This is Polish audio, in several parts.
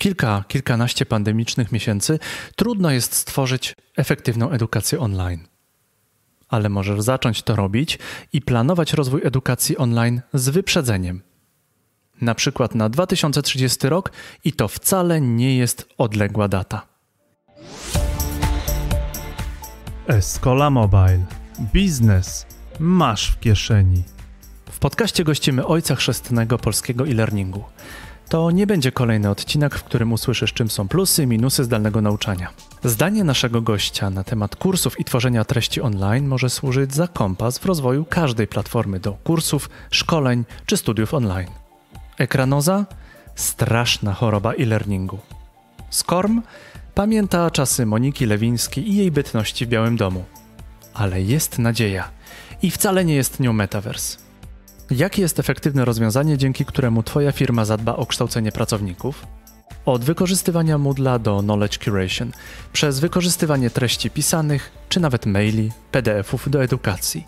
kilka, kilkanaście pandemicznych miesięcy trudno jest stworzyć efektywną edukację online. Ale możesz zacząć to robić i planować rozwój edukacji online z wyprzedzeniem. Na przykład na 2030 rok i to wcale nie jest odległa data. Escola Mobile. Biznes masz w kieszeni. W podcaście gościmy ojca chrzestnego polskiego e-learningu. To nie będzie kolejny odcinek, w którym usłyszysz, czym są plusy i minusy zdalnego nauczania. Zdanie naszego gościa na temat kursów i tworzenia treści online może służyć za kompas w rozwoju każdej platformy do kursów, szkoleń czy studiów online. Ekranoza? Straszna choroba e-learningu. Skorm? Pamięta czasy Moniki Lewińskiej i jej bytności w Białym Domu. Ale jest nadzieja. I wcale nie jest nią metaverse. Jakie jest efektywne rozwiązanie, dzięki któremu Twoja firma zadba o kształcenie pracowników? Od wykorzystywania Moodla do Knowledge Curation, przez wykorzystywanie treści pisanych, czy nawet maili, PDFów do edukacji.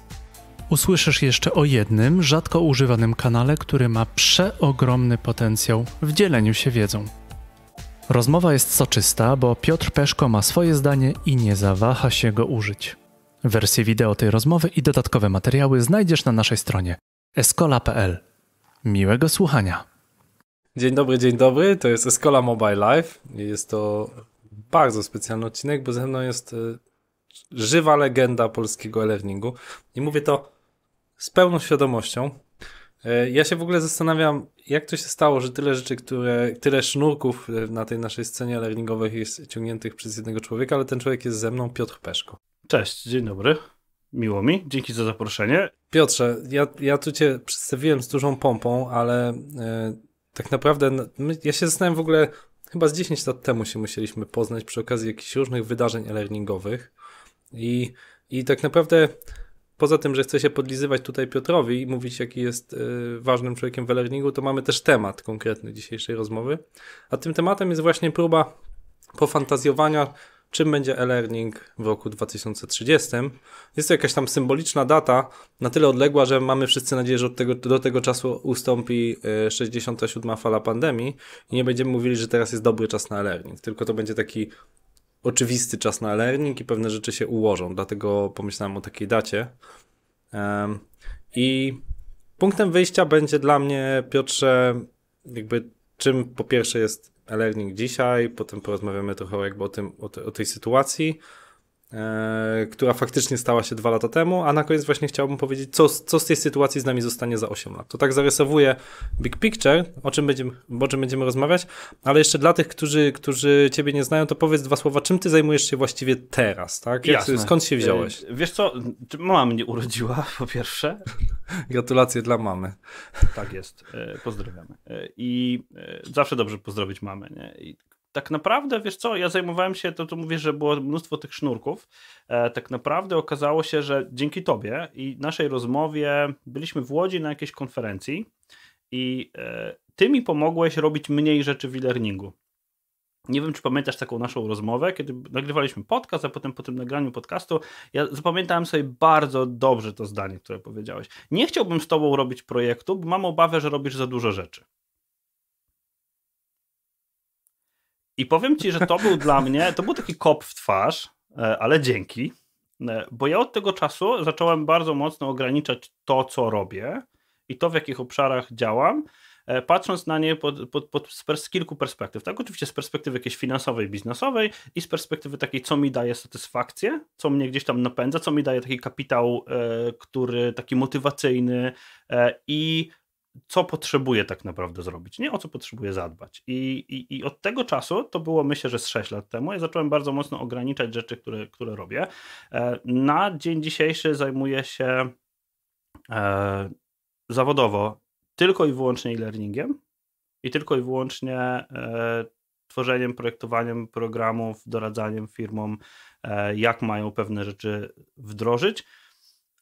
Usłyszysz jeszcze o jednym, rzadko używanym kanale, który ma przeogromny potencjał w dzieleniu się wiedzą. Rozmowa jest soczysta, bo Piotr Peszko ma swoje zdanie i nie zawaha się go użyć. Wersję wideo tej rozmowy i dodatkowe materiały znajdziesz na naszej stronie Escola.pl. Miłego słuchania. Dzień dobry, dzień dobry. To jest Escola Mobile Live. Jest to bardzo specjalny odcinek, bo ze mną jest e, żywa legenda polskiego e-learningu. I mówię to z pełną świadomością. E, ja się w ogóle zastanawiam, jak to się stało, że tyle rzeczy, które, tyle sznurków e, na tej naszej scenie e-learningowej jest ciągniętych przez jednego człowieka, ale ten człowiek jest ze mną, Piotr Peszko. Cześć, dzień dobry. Miło mi, dzięki za zaproszenie. Piotrze, ja, ja tu cię przedstawiłem z dużą pompą, ale e, tak naprawdę my, ja się zastanawiam w ogóle, chyba z 10 lat temu się musieliśmy poznać przy okazji jakichś różnych wydarzeń e-learningowych i, i tak naprawdę poza tym, że chcę się podlizywać tutaj Piotrowi i mówić, jaki jest e, ważnym człowiekiem w e-learningu, to mamy też temat konkretny dzisiejszej rozmowy, a tym tematem jest właśnie próba pofantazjowania, czym będzie e-learning w roku 2030. Jest to jakaś tam symboliczna data, na tyle odległa, że mamy wszyscy nadzieję, że tego, do tego czasu ustąpi 67. E, fala pandemii i nie będziemy mówili, że teraz jest dobry czas na e-learning, tylko to będzie taki oczywisty czas na e-learning i pewne rzeczy się ułożą, dlatego pomyślałem o takiej dacie. I punktem wyjścia będzie dla mnie, Piotrze, jakby czym po pierwsze jest e-learning dzisiaj, potem porozmawiamy trochę jakby o, tym, o, te, o tej sytuacji, E, która faktycznie stała się dwa lata temu, a na koniec właśnie chciałbym powiedzieć, co, co z tej sytuacji z nami zostanie za 8 lat. To tak zarysowuję big picture, o czym będziemy, o czym będziemy rozmawiać, ale jeszcze dla tych, którzy, którzy Ciebie nie znają, to powiedz dwa słowa, czym Ty zajmujesz się właściwie teraz, tak? Jak, Jasne. Skąd się e, wziąłeś? Wiesz co, mama mnie urodziła po pierwsze. Gratulacje dla mamy. Tak jest, e, pozdrawiamy. I zawsze dobrze pozdrowić mamę, nie? I tak naprawdę, wiesz co, ja zajmowałem się, to tu mówię, że było mnóstwo tych sznurków. E, tak naprawdę okazało się, że dzięki tobie i naszej rozmowie byliśmy w Łodzi na jakiejś konferencji i e, ty mi pomogłeś robić mniej rzeczy w e-learningu. Nie wiem, czy pamiętasz taką naszą rozmowę, kiedy nagrywaliśmy podcast, a potem po tym nagraniu podcastu, ja zapamiętałem sobie bardzo dobrze to zdanie, które powiedziałeś. Nie chciałbym z tobą robić projektu, bo mam obawę, że robisz za dużo rzeczy. I powiem ci, że to był dla mnie, to był taki kop w twarz, e, ale dzięki, e, bo ja od tego czasu zacząłem bardzo mocno ograniczać to, co robię i to, w jakich obszarach działam, e, patrząc na nie pod, pod, pod z kilku perspektyw. Tak, oczywiście z perspektywy jakiejś finansowej, biznesowej i z perspektywy takiej, co mi daje satysfakcję, co mnie gdzieś tam napędza, co mi daje taki kapitał, który taki motywacyjny i co potrzebuje tak naprawdę zrobić, nie o co potrzebuje zadbać. I, i, I, od tego czasu, to było myślę, że z 6 lat temu, ja zacząłem bardzo mocno ograniczać rzeczy, które, które robię. E, na dzień dzisiejszy zajmuję się e, zawodowo tylko i wyłącznie e-learningiem i tylko i wyłącznie e, tworzeniem, projektowaniem programów, doradzaniem firmom, jak mają pewne rzeczy wdrożyć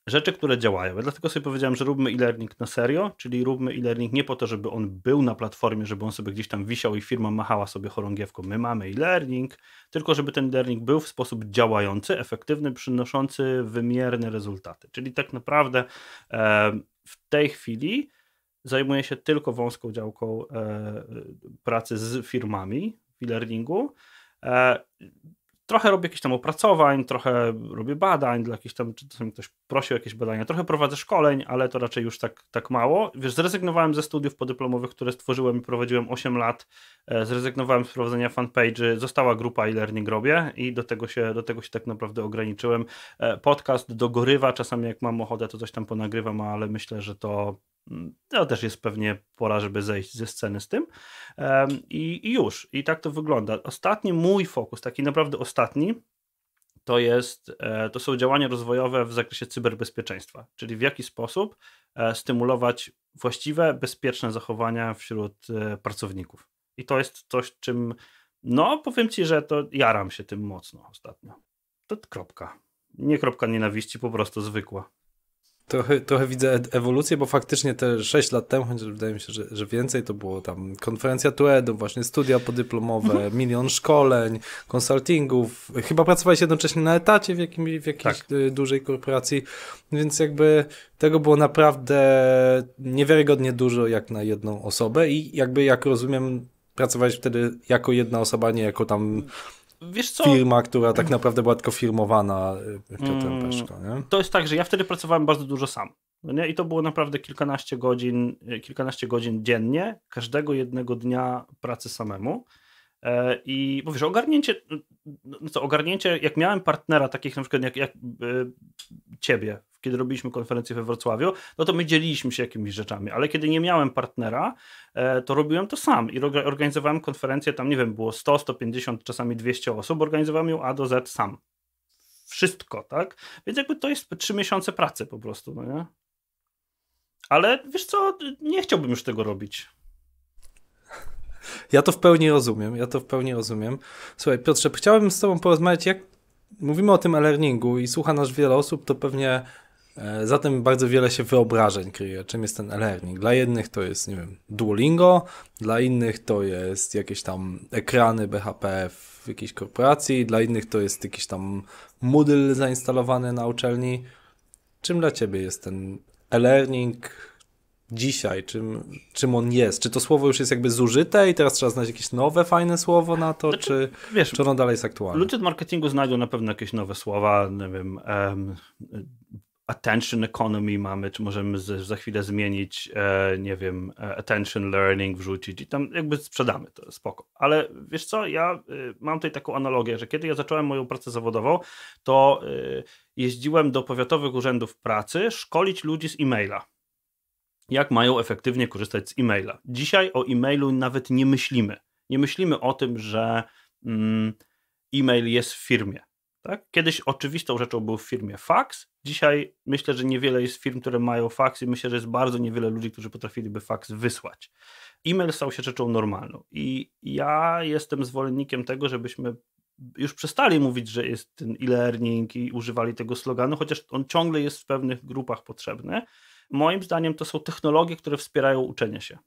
rzeczy, które działają. Ja dlatego sobie powiedziałem, że róbmy e-learning na serio, czyli róbmy e-learning nie po to, żeby on był na platformie, żeby on sobie gdzieś tam wisiał i firma machała sobie chorągiewką, my mamy e-learning, tylko żeby ten e-learning był w sposób działający, efektywny, przynoszący wymierne rezultaty. Czyli tak naprawdę e, w tej chwili zajmuję się tylko wąską działką e, pracy z firmami w e-learningu. E, trochę robię jakieś tam opracowań, trochę robię badań dla jakichś tam, czy czasami ktoś prosił o jakieś badania, trochę prowadzę szkoleń, ale to raczej już tak, tak mało. Wiesz, zrezygnowałem ze studiów podyplomowych, które stworzyłem i prowadziłem 8 lat, e, zrezygnowałem z prowadzenia fanpage'y, została grupa e-learning robię i do tego, się, do tego się tak naprawdę ograniczyłem. E, podcast dogorywa, czasami jak mam ochotę, to coś tam ponagrywam, ale myślę, że to to też jest pewnie pora, żeby zejść ze sceny z tym. I, I już. I tak to wygląda. Ostatni mój fokus, taki naprawdę ostatni, to, jest, e, to są działania rozwojowe w zakresie cyberbezpieczeństwa, czyli w jaki sposób e, stymulować właściwe, bezpieczne zachowania wśród e, pracowników. I to jest coś, czym, no powiem Ci, że to jaram się tym mocno ostatnio. To kropka. Nie kropka nienawiści, po prostu zwykła. Trochę, trochę widzę e, ewolucję, bo faktycznie te 6 lat temu, chociaż wydaje mi się, że, że więcej, to było tam konferencja Tuedo, właśnie studia podyplomowe, mhm. milion szkoleń, konsultingów. Chyba pracowałeś jednocześnie na etacie w, jakim, w jakiejś tak. E, dużej korporacji, więc jakby tego było naprawdę niewiarygodnie dużo jak na jedną osobę i jakby, jak rozumiem, pracowałeś wtedy jako jedna osoba, nie jako tam mhm. Wiesz co? Firma, która tak naprawdę była tylko firmowana y, Piotrem mm. Peszko, nie? To jest tak, że ja wtedy pracowałem bardzo dużo sam. Nie? I to było naprawdę kilkanaście godzin, y, kilkanaście godzin dziennie, każdego jednego dnia pracy samemu. E, I bo wiesz, ogarnięcie, no, no co, ogarnięcie, jak miałem partnera, takich na przykład jak, jak y, ciebie, kiedy robiliśmy konferencję we Wrocławiu, no to my dzieliliśmy się jakimiś rzeczami, ale kiedy nie miałem partnera, e, to robiłem to sam i organizowałem konferencję, tam nie wiem, było 100, 150, czasami 200 osób, organizowałem ją A do Z sam. Wszystko, tak? Więc jakby to jest trzy miesiące pracy po prostu, no nie? Ale wiesz co, nie chciałbym już tego robić. Ja to w pełni rozumiem, ja to w pełni rozumiem. Słuchaj, Piotrze, chciałbym z Tobą porozmawiać, jak mówimy o tym e-learningu i słucha nas wiele osób, to pewnie E, zatem bardzo wiele się wyobrażeń kryje, czym jest ten e-learning. Dla jednych to jest, nie wiem, Duolingo, dla innych to jest jakieś tam ekrany BHP w jakiejś korporacji, dla innych to jest jakiś tam Moodle zainstalowany na uczelni. Czym dla Ciebie jest ten e-learning dzisiaj? Czym, czym on jest? Czy to słowo już jest jakby zużyte i teraz trzeba znaleźć jakieś nowe, fajne słowo na to, znaczy, czy, wiesz, czy ono dalej jest aktualne? Ludzie od marketingu znajdą na pewno jakieś nowe słowa, nie wiem attention economy mamy, czy możemy z, za chwilę zmienić, e, nie wiem, e, attention learning wrzucić i tam jakby sprzedamy to, spoko. Ale wiesz co, ja y, mam tutaj taką analogię, że kiedy ja zacząłem moją pracę zawodową, to y, jeździłem do powiatowych urzędów pracy szkolić ludzi z e-maila jak mają efektywnie korzystać z e-maila. Dzisiaj o e-mailu nawet nie myślimy. Nie myślimy o tym, że mm, e-mail jest w firmie. Tak? Kiedyś oczywistą rzeczą był w firmie fax. Dzisiaj myślę, że niewiele jest firm, które mają fax i myślę, że jest bardzo niewiele ludzi, którzy potrafiliby fax wysłać. E-mail stał się rzeczą normalną i ja jestem zwolennikiem tego, żebyśmy już przestali mówić, że jest ten e-learning i używali tego sloganu, chociaż on ciągle jest w pewnych grupach potrzebny. Moim zdaniem to są technologie, które wspierają uczenie się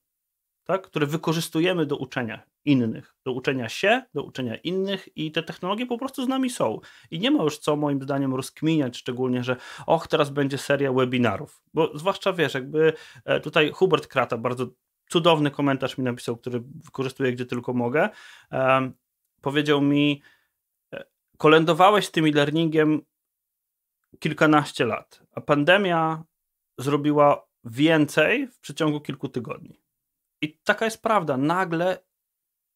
tak, które wykorzystujemy do uczenia innych, do uczenia się, do uczenia innych i te technologie po prostu z nami są. I nie ma już co moim zdaniem rozkminiać, szczególnie, że och, teraz będzie seria webinarów, bo zwłaszcza wiesz, jakby e, tutaj Hubert Krata bardzo cudowny komentarz mi napisał, który wykorzystuję gdzie tylko mogę, um, powiedział mi e, kolędowałeś z tym e-learningiem kilkanaście lat, a pandemia zrobiła więcej w przeciągu kilku tygodni. I taka jest prawda. Nagle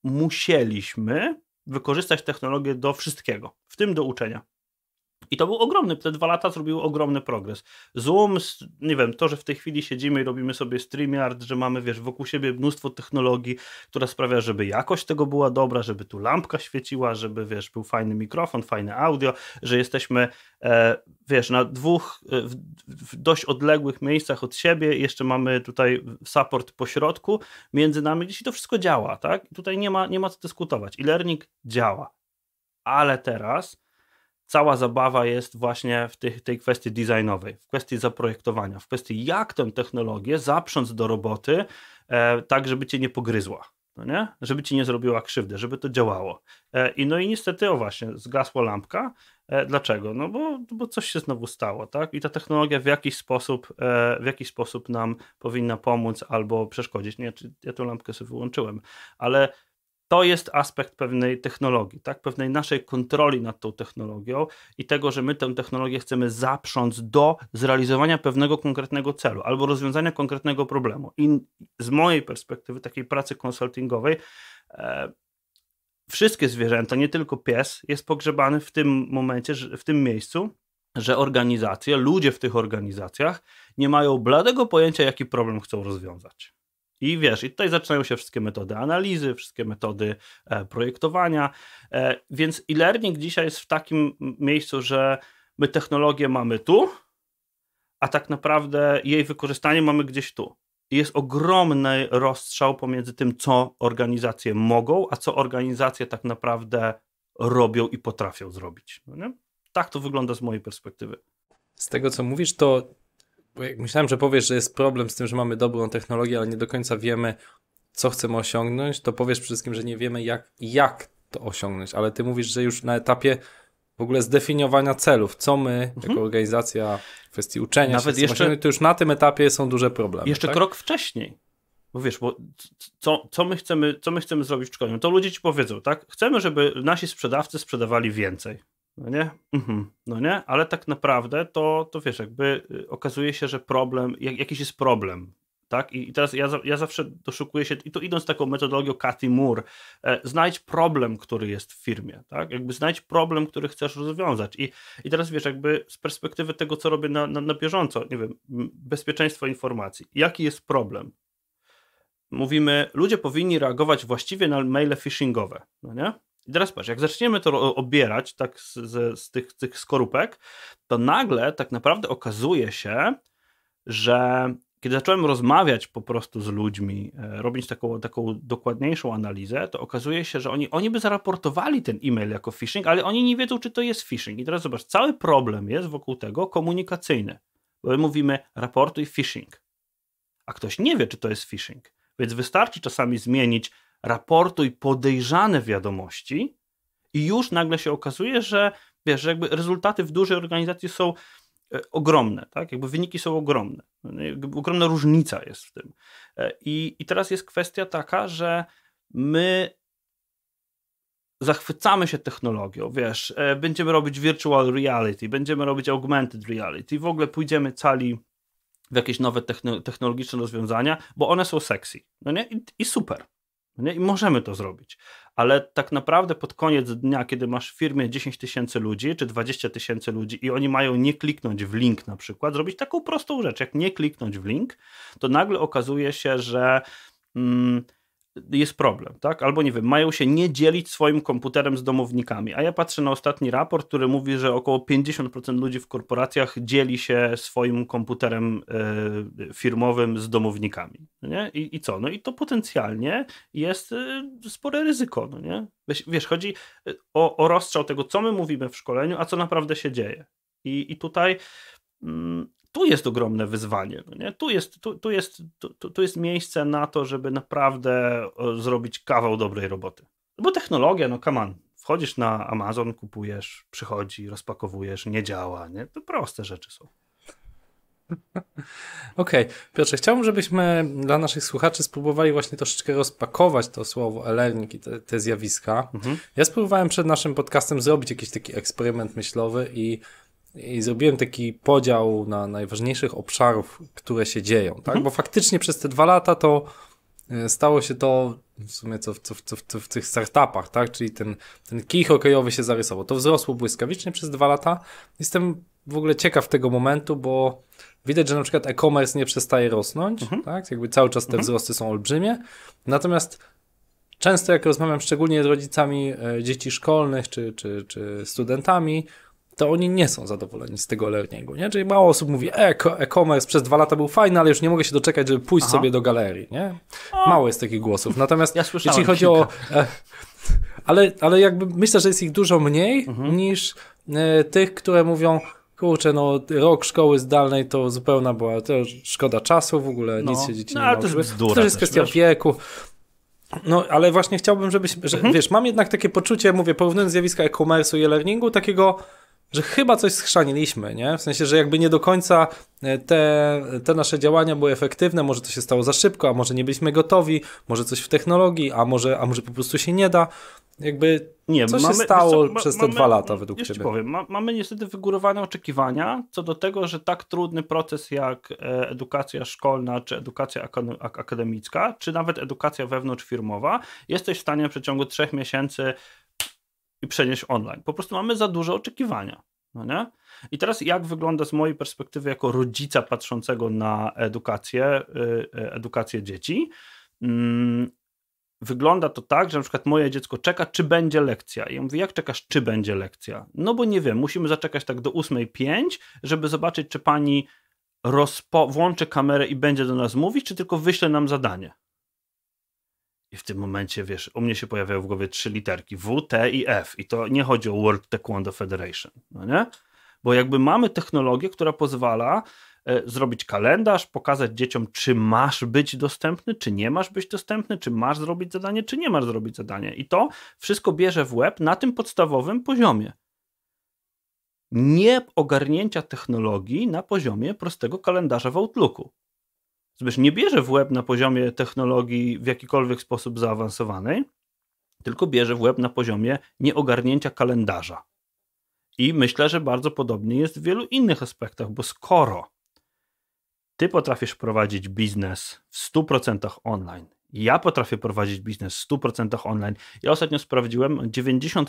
musieliśmy wykorzystać technologię do wszystkiego, w tym do uczenia. I to był ogromny, te dwa lata zrobiły ogromny progres. Zoom, nie wiem, to, że w tej chwili siedzimy i robimy sobie StreamYard, że mamy, wiesz, wokół siebie mnóstwo technologii, która sprawia, żeby jakość tego była dobra, żeby tu lampka świeciła, żeby, wiesz, był fajny mikrofon, fajne audio, że jesteśmy, e, wiesz, na dwóch e, w, w dość odległych miejscach od siebie, jeszcze mamy tutaj support pośrodku między nami, gdzieś to wszystko działa, tak? tutaj nie ma, nie ma co dyskutować. I e learning działa. Ale teraz cała zabawa jest właśnie w tych, tej kwestii designowej, w kwestii zaprojektowania, w kwestii jak tę technologię zaprząc do roboty, e, tak żeby cię nie pogryzła. No nie? Żeby ci nie zrobiła krzywdy, żeby to działało. E, I no i niestety, o właśnie, zgasła lampka. E, dlaczego? No bo, bo coś się znowu stało, tak? I ta technologia w jakiś sposób, e, w jakiś sposób nam powinna pomóc albo przeszkodzić. Nie, ja tę lampkę sobie wyłączyłem, ale to jest aspekt pewnej technologii, tak? pewnej naszej kontroli nad tą technologią i tego, że my tę technologię chcemy zaprząc do zrealizowania pewnego konkretnego celu albo rozwiązania konkretnego problemu. I z mojej perspektywy, takiej pracy konsultingowej, e, wszystkie zwierzęta, nie tylko pies, jest pogrzebany w tym momencie, w tym miejscu, że organizacje, ludzie w tych organizacjach nie mają bladego pojęcia, jaki problem chcą rozwiązać. I wiesz, i tutaj zaczynają się wszystkie metody analizy, wszystkie metody e, projektowania. E, więc e-learning dzisiaj jest w takim miejscu, że my technologię mamy tu, a tak naprawdę jej wykorzystanie mamy gdzieś tu. I jest ogromny rozstrzał pomiędzy tym, co organizacje mogą, a co organizacje tak naprawdę robią i potrafią zrobić. No tak to wygląda z mojej perspektywy. Z tego, co mówisz, to myślałem, że powiesz, że jest problem z tym, że mamy dobrą technologię, ale nie do końca wiemy, co chcemy osiągnąć, to powiesz przede wszystkim, że nie wiemy, jak, jak to osiągnąć, ale ty mówisz, że już na etapie w ogóle zdefiniowania celów, co my, mhm. jako organizacja w kwestii uczenia, Nawet się jeszcze, to już na tym etapie są duże problemy. Jeszcze tak? krok wcześniej. Bo wiesz, bo co, co, my chcemy, co my chcemy zrobić w szkoleniu? To ludzie ci powiedzą, tak? Chcemy, żeby nasi sprzedawcy sprzedawali więcej. No nie? Mhm. No nie? Ale tak naprawdę to, to wiesz, jakby y, okazuje się, że problem, jak, jakiś jest problem tak? I teraz ja, ja zawsze doszukuję się, i to idąc taką metodologią Cathy Moore, e, znajdź problem, który jest w firmie, tak? Jakby znajdź problem, który chcesz rozwiązać. I, i teraz wiesz, jakby z perspektywy tego, co robię na, na, na bieżąco, nie wiem, bezpieczeństwo informacji. Jaki jest problem? Mówimy, ludzie powinni reagować właściwie na maile phishingowe, no nie? I teraz patrz, jak zaczniemy to obierać tak z, z, z tych, tych skorupek, to nagle tak naprawdę okazuje się, że kiedy zacząłem rozmawiać po prostu z ludźmi, e, robić taką, taką dokładniejszą analizę, to okazuje się, że oni, oni by zaraportowali ten e-mail jako phishing, ale oni nie wiedzą, czy to jest phishing. I teraz zobacz, cały problem jest wokół tego komunikacyjny, bo my mówimy raportuj phishing, a ktoś nie wie, czy to jest phishing. Więc wystarczy czasami zmienić raportuj podejrzane wiadomości i już nagle się okazuje, że wiesz, że jakby rezultaty w dużej organizacji są e, ogromne, tak? Jakby wyniki są ogromne. No ogromna różnica jest w tym. E, I, I teraz jest kwestia taka, że my zachwycamy się technologią, wiesz, e, będziemy robić virtual reality, będziemy robić augmented reality, w ogóle pójdziemy cali w jakieś nowe technologiczne rozwiązania, bo one są sexy, no nie? I, i super. Nie? I możemy to zrobić. Ale tak naprawdę pod koniec dnia, kiedy masz w firmie 10 tysięcy ludzi czy 20 tysięcy ludzi i oni mają nie kliknąć w link na przykład, zrobić taką prostą rzecz, jak nie kliknąć w link, to nagle okazuje się, że mm, jest problem, tak? Albo nie wiem, mają się nie dzielić swoim komputerem z domownikami. A ja patrzę na ostatni raport, który mówi, że około 50% ludzi w korporacjach dzieli się swoim komputerem y, firmowym z domownikami. Nie? I, I co? No i to potencjalnie jest y, spore ryzyko, no nie? Wiesz, wiesz chodzi e, o, o rozstrzał tego, co my mówimy w szkoleniu, a co naprawdę się dzieje. I, i tutaj. Mm, tu jest ogromne wyzwanie. No nie? Tu, jest, tu, tu jest, tu, tu, jest miejsce na to, żeby naprawdę zrobić kawał dobrej roboty. Bo technologia, no come on, wchodzisz na Amazon, kupujesz, przychodzi, rozpakowujesz, nie działa, nie? To proste rzeczy są. Okej, okay. Piotrze, chciałbym, żebyśmy dla naszych słuchaczy spróbowali właśnie troszeczkę rozpakować to słowo e-learning i te, te zjawiska. Mhm. Ja spróbowałem przed naszym podcastem zrobić jakiś taki eksperyment myślowy i i zrobiłem taki podział na najważniejszych obszarów, które się dzieją, tak? Mhm. Bo faktycznie przez te dwa lata to e, stało się to w sumie co, co, co, co w tych startupach, tak? Czyli ten, ten kij hokejowy się zarysował. To wzrosło błyskawicznie przez dwa lata. Jestem w ogóle ciekaw tego momentu, bo widać, że na przykład e-commerce nie przestaje rosnąć, mhm. tak? Jakby cały czas te mhm. wzrosty są olbrzymie. Natomiast często jak rozmawiam szczególnie z rodzicami e, dzieci szkolnych czy, czy, czy studentami, to oni nie są zadowoleni z tego learningu, nie? Czyli mało osób mówi, e, e-commerce przez dwa lata był fajny, ale już nie mogę się doczekać, żeby pójść Aha. sobie do galerii, nie? Mało jest takich głosów. Natomiast ja jeśli chodzi o... E, ale, ale jakby myślę, że jest ich dużo mniej mhm. niż e, tych, które mówią, kurczę, no rok szkoły zdalnej to zupełna była to szkoda czasu, w ogóle no. nic się dzieci no, nie nauczyły. To, jest to też jest kwestia wiesz? wieku. No, ale właśnie chciałbym, żebyś, że, mhm. wiesz, mam jednak takie poczucie, mówię, porównując zjawiska e-commerce'u i e-learningu, takiego że chyba coś schrzaniliśmy, nie? W sensie, że jakby nie do końca e, te, te nasze działania były efektywne, może to się stało za szybko, a może nie byliśmy gotowi, może coś w technologii, a może, a może po prostu się nie da. Jakby nie, co mamy, się stało co, ma, przez te mamy, dwa lata według Ciebie? Powiem, ma, mamy niestety wygórowane oczekiwania co do tego, że tak trudny proces jak e, edukacja szkolna, czy edukacja akademicka, czy nawet edukacja wewnątrzfirmowa, jesteś w stanie w przeciągu trzech miesięcy i przenieść online. Po prostu mamy za duże oczekiwania. No nie? I teraz jak wygląda z mojej perspektywy jako rodzica patrzącego na edukację, y, y, edukację dzieci? Mm, wygląda to tak, że na przykład moje dziecko czeka, czy będzie lekcja. I ja mówię, jak czekasz, czy będzie lekcja? No bo nie wiem, musimy zaczekać tak do 8.05, żeby zobaczyć, czy pani rozpo- włączy kamerę i będzie do nas mówić, czy tylko wyśle nam zadanie. I w tym momencie, wiesz, u mnie się pojawiają w głowie trzy literki W, T i F. I to nie chodzi o World Taekwondo Federation, no nie? Bo jakby mamy technologię, która pozwala e, zrobić kalendarz, pokazać dzieciom, czy masz być dostępny, czy nie masz być dostępny, czy masz zrobić zadanie, czy nie masz zrobić zadanie. I to wszystko bierze w łeb na tym podstawowym poziomie. Nie ogarnięcia technologii na poziomie prostego kalendarza w Outlooku. Zbysz nie bierze w łeb na poziomie technologii w jakikolwiek sposób zaawansowanej, tylko bierze w łeb na poziomie nieogarnięcia kalendarza. I myślę, że bardzo podobnie jest w wielu innych aspektach, bo skoro ty potrafisz prowadzić biznes w 100% online, ja potrafię prowadzić biznes w 100% online. Ja ostatnio sprawdziłem 90%,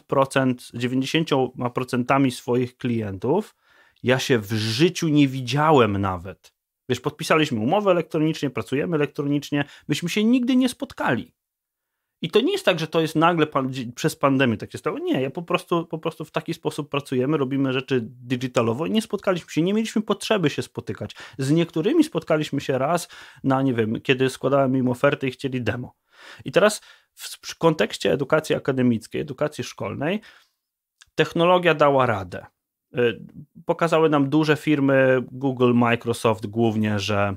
90% swoich klientów. Ja się w życiu nie widziałem nawet. Wiesz, podpisaliśmy umowę elektronicznie, pracujemy elektronicznie, myśmy się nigdy nie spotkali. I to nie jest tak, że to jest nagle pan, przez pandemię tak się stało. Nie, ja po prostu, po prostu w taki sposób pracujemy, robimy rzeczy digitalowo i nie spotkaliśmy się, nie mieliśmy potrzeby się spotykać. Z niektórymi spotkaliśmy się raz na, nie wiem, kiedy składałem im oferty i chcieli demo. I teraz w kontekście edukacji akademickiej, edukacji szkolnej, technologia dała radę. Y, pokazały nam duże firmy, Google, Microsoft głównie, że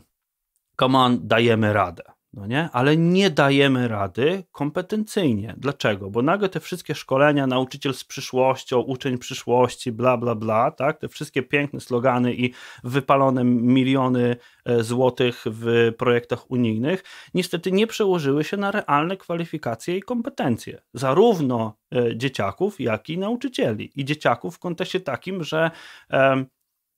come on, dajemy radę. No nie? Ale nie dajemy rady kompetencyjnie. Dlaczego? Bo nagle te wszystkie szkolenia, nauczyciel z przyszłością, uczeń przyszłości, bla, bla, bla, tak? te wszystkie piękne slogany i wypalone miliony e, złotych w projektach unijnych, niestety nie przełożyły się na realne kwalifikacje i kompetencje. Zarówno e, dzieciaków, jak i nauczycieli. I dzieciaków w kontekście takim, że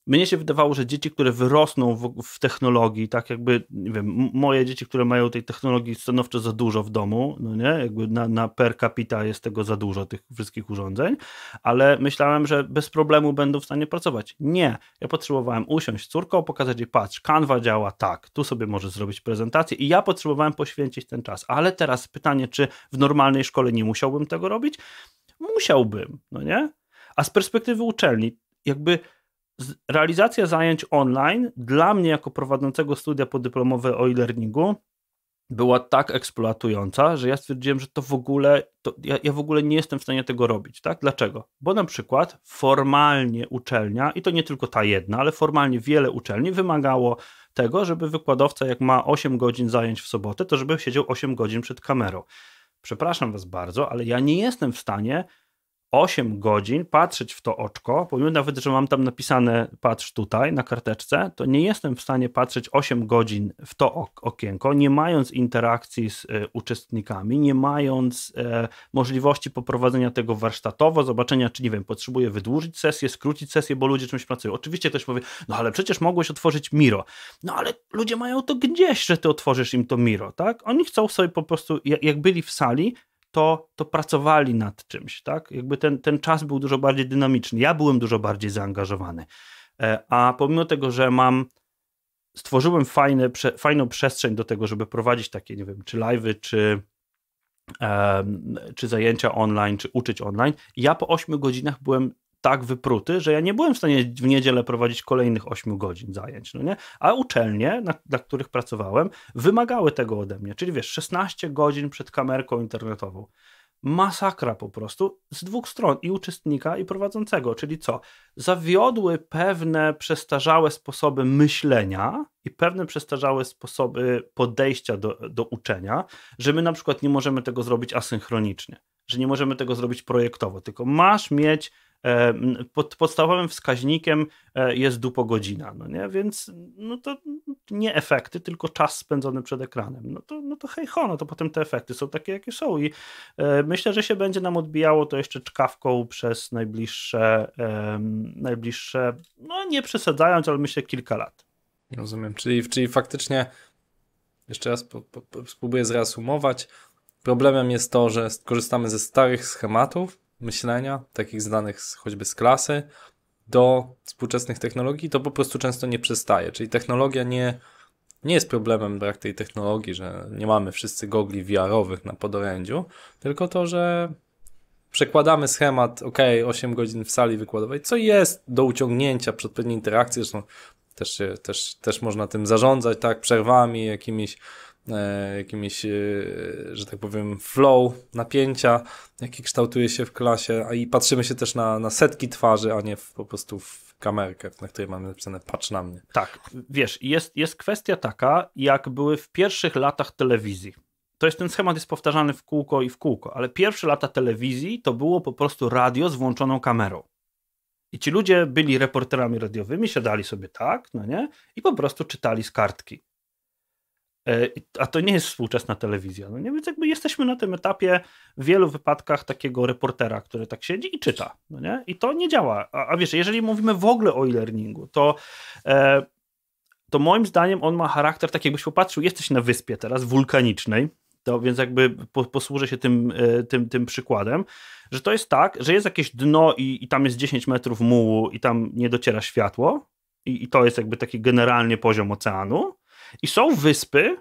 mnie się wydawało, że dzieci, które wyrosną w, w technologii, tak jakby, nie wiem, moje dzieci, które mają tej technologii stanowczo za dużo w domu, no nie, jakby na, na per capita jest tego za dużo, tych wszystkich urządzeń, ale myślałem, że bez problemu będą w stanie pracować. Nie. Ja potrzebowałem usiąść z córką, pokazać jej, patrz, kanwa działa tak, tu sobie możesz zrobić prezentację i ja potrzebowałem poświęcić ten czas. Ale teraz pytanie, czy w normalnej szkole nie musiałbym tego robić? Musiałbym, no nie? A z perspektywy uczelni, jakby realizacja zajęć online dla mnie jako prowadzącego studia podyplomowe o e-learningu była tak eksploatująca, że ja stwierdziłem, że to w ogóle, to ja, ja w ogóle nie jestem w stanie tego robić. Tak? Dlaczego? Bo na przykład formalnie uczelnia, i to nie tylko ta jedna, ale formalnie wiele uczelni wymagało tego, żeby wykładowca, jak ma 8 godzin zajęć w sobotę, to żeby siedział 8 godzin przed kamerą. Przepraszam Was bardzo, ale ja nie jestem w stanie 8 godzin patrzeć w to oczko, pomimo nawet, że mam tam napisane patrz tutaj na karteczce, to nie jestem w stanie patrzeć 8 godzin w to okienko, nie mając interakcji z e, uczestnikami, nie mając e, możliwości poprowadzenia tego warsztatowo, zobaczenia, czy nie wiem, potrzebuję wydłużyć sesję, skrócić sesję, bo ludzie czymś pracują. Oczywiście ktoś powie, no ale przecież mogłeś otworzyć Miro. No ale ludzie mają to gdzieś, że ty otworzysz im to Miro, tak? Oni chcą sobie po prostu, jak byli w sali, to, to pracowali nad czymś, tak? Jakby ten, ten czas był dużo bardziej dynamiczny. Ja byłem dużo bardziej zaangażowany. E, a pomimo tego, że mam, stworzyłem fajne, prze, fajną przestrzeń do tego, żeby prowadzić takie, nie wiem, czy live'y, czy, czy zajęcia online, czy uczyć online. Ja po 8 godzinach byłem tak wypruty, że ja nie byłem w stanie w niedzielę prowadzić kolejnych 8 godzin zajęć, no nie? A uczelnie, na, dla których pracowałem, wymagały tego ode mnie, czyli wiesz, 16 godzin przed kamerką internetową. Masakra po prostu z dwóch stron, i uczestnika, i prowadzącego. Czyli co? Zawiodły pewne przestarzałe sposoby myślenia i pewne przestarzałe sposoby podejścia do, do uczenia, że my na przykład nie możemy tego zrobić asynchronicznie, że nie możemy tego zrobić projektowo, tylko masz mieć E, pod, podstawowym wskaźnikiem e, jest godzina, no nie? Więc no to nie efekty, tylko czas spędzony przed ekranem. No to, no to hej ho, no to potem te efekty są takie, jakie są i e, myślę, że się będzie nam odbijało to jeszcze czkawką przez najbliższe, najbliższe no nie przesadzając, ale myślę kilka lat. Rozumiem, czyli, czyli faktycznie jeszcze raz po, po, spróbuję zreasumować. Problemem jest to, że korzystamy ze starych schematów, myślenia, takich znanych choćby z klasy, do współczesnych technologii, to po prostu często nie przystaje. Czyli technologia nie, nie jest problemem brak tej technologii, że nie mamy wszyscy gogli vr na podorędziu, tylko to, że przekładamy schemat, ok, 8 godzin w sali wykładowej, co jest do uciągnięcia przed odpowiedniej interakcji, zresztą też, też, też można tym zarządzać, tak, przerwami, jakimiś E, jakimiś, e, że tak powiem, flow, napięcia, jaki kształtuje się w klasie, a i patrzymy się też na, na setki twarzy, a nie w, po prostu w kamerkę, na której mamy napisane patrz na mnie. Tak, wiesz, jest, jest kwestia taka, jak były w pierwszych latach telewizji. To jest ten schemat jest powtarzany w kółko i w kółko, ale pierwsze lata telewizji to było po prostu radio z włączoną kamerą. I ci ludzie byli reporterami radiowymi, siadali sobie tak, no nie, i po prostu czytali z kartki. E, a to nie jest współczesna telewizja. No nie? Więc jakby jesteśmy na tym etapie w wielu wypadkach takiego reportera, który tak siedzi i czyta. No nie? I to nie działa. A, a wiesz, jeżeli mówimy w ogóle o e-learningu, to, e, to moim zdaniem on ma charakter tak, jakbyś popatrzył, jesteś na wyspie teraz wulkanicznej, to więc jakby po, posłużę się tym, e, tym, tym przykładem, że to jest tak, że jest jakieś dno i, i tam jest 10 metrów mułu i tam nie dociera światło i, i to jest jakby taki generalnie poziom oceanu, i są wyspy,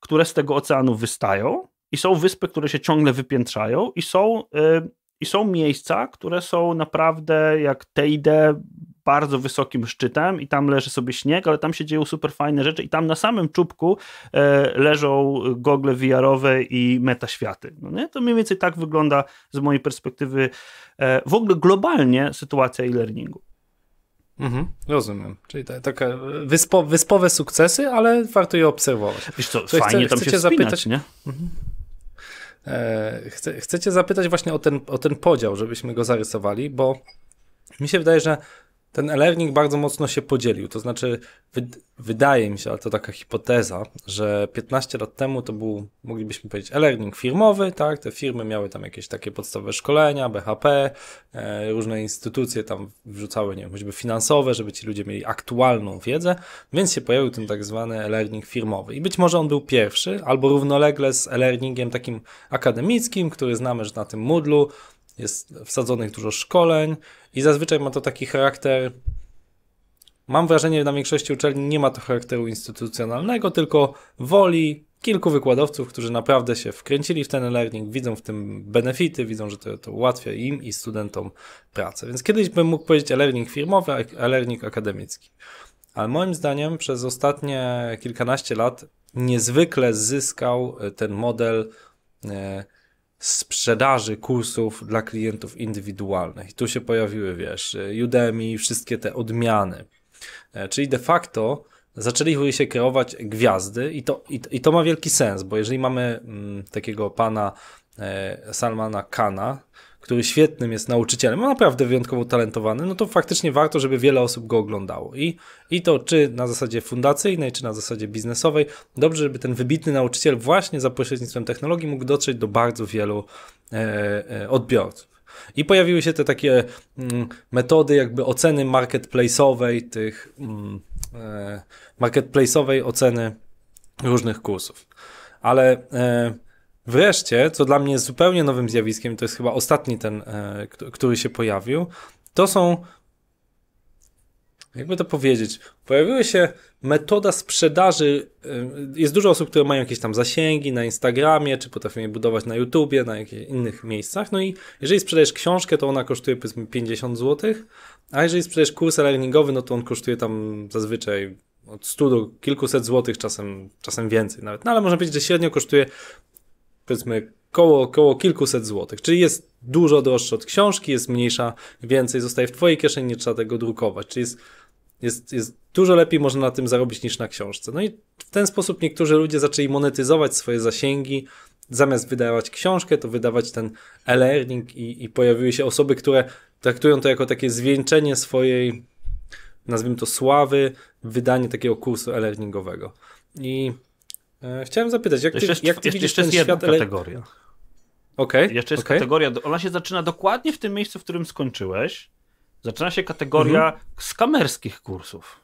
które z tego oceanu wystają, i są wyspy, które się ciągle wypiętrzają, i są, yy, i są miejsca, które są naprawdę jak Teide bardzo wysokim szczytem i tam leży sobie śnieg, ale tam się dzieją super fajne rzeczy i tam na samym czubku e, leżą gogle wiarowe i metaświaty. No nie? To mniej więcej tak wygląda z mojej perspektywy e, w ogóle globalnie sytuacja e-learningu. Mhm, rozumiem. Czyli tak, taka wyspo, wyspowe sukcesy, ale warto je obserwować. Wiesz co, fajnie chcę, tam chcę się wspinać, zapytać, nie? Mhm. E, chcę, chcę cię zapytać właśnie o ten, o ten podział, żebyśmy go zarysowali, bo mi się wydaje, że ten e-learning bardzo mocno się podzielił. To znaczy, wydaje mi się, ale to taka hipoteza, że 15 lat temu to był, moglibyśmy powiedzieć, e-learning firmowy, tak? Te firmy miały tam jakieś takie podstawowe szkolenia, BHP, e, różne instytucje tam wrzucały, nie wiem, choćby finansowe, żeby ci ludzie mieli aktualną wiedzę, więc się pojawił ten tak zwany e-learning firmowy. I być może on był pierwszy, albo równolegle z e-learningiem takim akademickim, który znamy, że na tym Moodle'u jest wsadzonych dużo szkoleń i zazwyczaj ma to taki charakter. Mam wrażenie, że na większości uczelni nie ma to charakteru instytucjonalnego, tylko woli kilku wykładowców, którzy naprawdę się wkręcili w ten e-learning, widzą w tym benefity, widzą, że to, to ułatwia im i studentom pracę. Więc kiedyś bym mógł powiedzieć e-learning firmowy, e-learning akademicki. Ale moim zdaniem przez ostatnie kilkanaście lat niezwykle zyskał e, ten model. E sprzedaży kursów dla klientów indywidualnych. tu się pojawiły, wiesz, Udemy, wszystkie te odmiany. E, czyli de facto zaczęli się kierować gwiazdy i to, i, i to ma wielki sens, bo jeżeli mamy m, mm, takiego pana e, Salmana Kana, który świetnym jest nauczycielem, a no naprawdę wyjątkowo talentowany, no to faktycznie warto, żeby wiele osób go oglądało. I, I to czy na zasadzie fundacyjnej, czy na zasadzie biznesowej, dobrze, żeby ten wybitny nauczyciel właśnie za pośrednictwem technologii mógł dotrzeć do bardzo wielu e, e odbiorców. I pojawiły się te takie mm, metody jakby oceny marketplace'owej, tych mm, e, marketplace'owej oceny różnych kursów. Ale e, Wreszcie, co dla mnie jest zupełnie nowym zjawiskiem, to jest chyba ostatni ten, e, który się pojawił, to są, jakby to powiedzieć, pojawiły się metoda sprzedaży. E, jest dużo osób, które mają jakieś tam zasięgi na Instagramie, czy potrafią je budować na YouTubie, na jakichś innych miejscach. No i jeżeli sprzedajesz książkę, to ona kosztuje powiedzmy 50 zł, a jeżeli sprzedajesz kurs e-learningowy, no to on kosztuje tam zazwyczaj od 100 do kilkuset złotych, czasem, czasem więcej nawet. No ale można powiedzieć, że średnio kosztuje powiedzmy koło, koło kilkuset złotych, czyli jest dużo droższe od książki, jest mniejsza, więcej zostaje w Twojej kieszeni, nie trzeba tego drukować, czyli jest, jest, jest dużo lepiej można na tym zarobić niż na książce. No i w ten sposób niektórzy ludzie zaczęli monetyzować swoje zasięgi, zamiast wydawać książkę, to wydawać ten e-learning i, i pojawiły się osoby, które traktują to jako takie zwieńczenie swojej, nazwijmy to sławy, wydanie takiego kursu e-learningowego. I E, chciałem zapytać, jak ty, jak ty jeszcze, widzisz jeszcze ten świat... kategoria. Okej. Okay, jeszcze jest okay. kategoria, ona się zaczyna dokładnie w tym miejscu, w którym skończyłeś. Zaczyna się kategoria mhm. skamerskich kursów.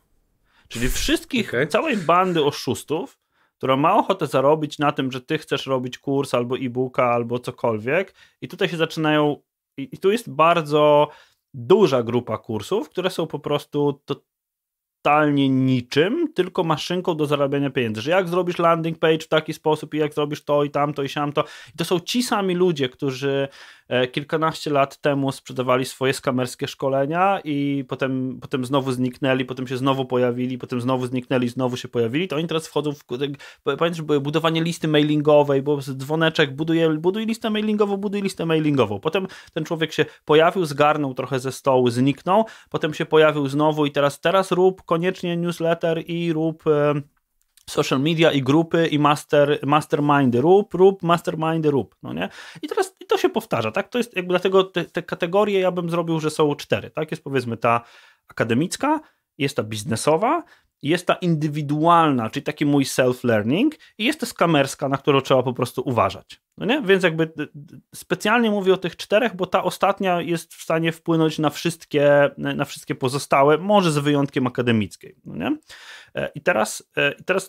Czyli wszystkich, okay. całej bandy oszustów, która ma ochotę zarobić na tym, że ty chcesz robić kurs albo e-booka, albo cokolwiek. I tutaj się zaczynają, i, i tu jest bardzo duża grupa kursów, które są po prostu to, totalnie niczym, tylko maszynką do zarabiania pieniędzy. Że jak zrobisz landing page w taki sposób i jak zrobisz to i tamto i siamto. I to są ci sami ludzie, którzy E, kilkanaście lat temu sprzedawali swoje skamerskie szkolenia i potem, potem znowu zniknęli, potem się znowu pojawili, potem znowu zniknęli, znowu się pojawili, to oni teraz wchodzą w... Pamiętasz, były budowanie listy mailingowej, bo dzwoneczek buduje, buduj listę mailingową, buduj listę mailingową. Potem ten człowiek się pojawił, zgarnął trochę ze stołu, zniknął, potem się pojawił znowu i teraz, teraz rób koniecznie newsletter i rób... E, social media i grupy i master, mastermindy rób, rób, mastermindy rób, no nie? I teraz to się powtarza, tak? To jest jakby dlatego te, te kategorie ja bym zrobił, że są cztery, tak? Jest powiedzmy ta akademicka, jest ta biznesowa, jest ta indywidualna, czyli taki mój self-learning i jest ta skamerska, na którą trzeba po prostu uważać. No nie? Więc jakby specjalnie mówię o tych czterech, bo ta ostatnia jest w stanie wpłynąć na wszystkie, na wszystkie pozostałe, może z wyjątkiem akademickiej. No nie? E, e, I teraz, i teraz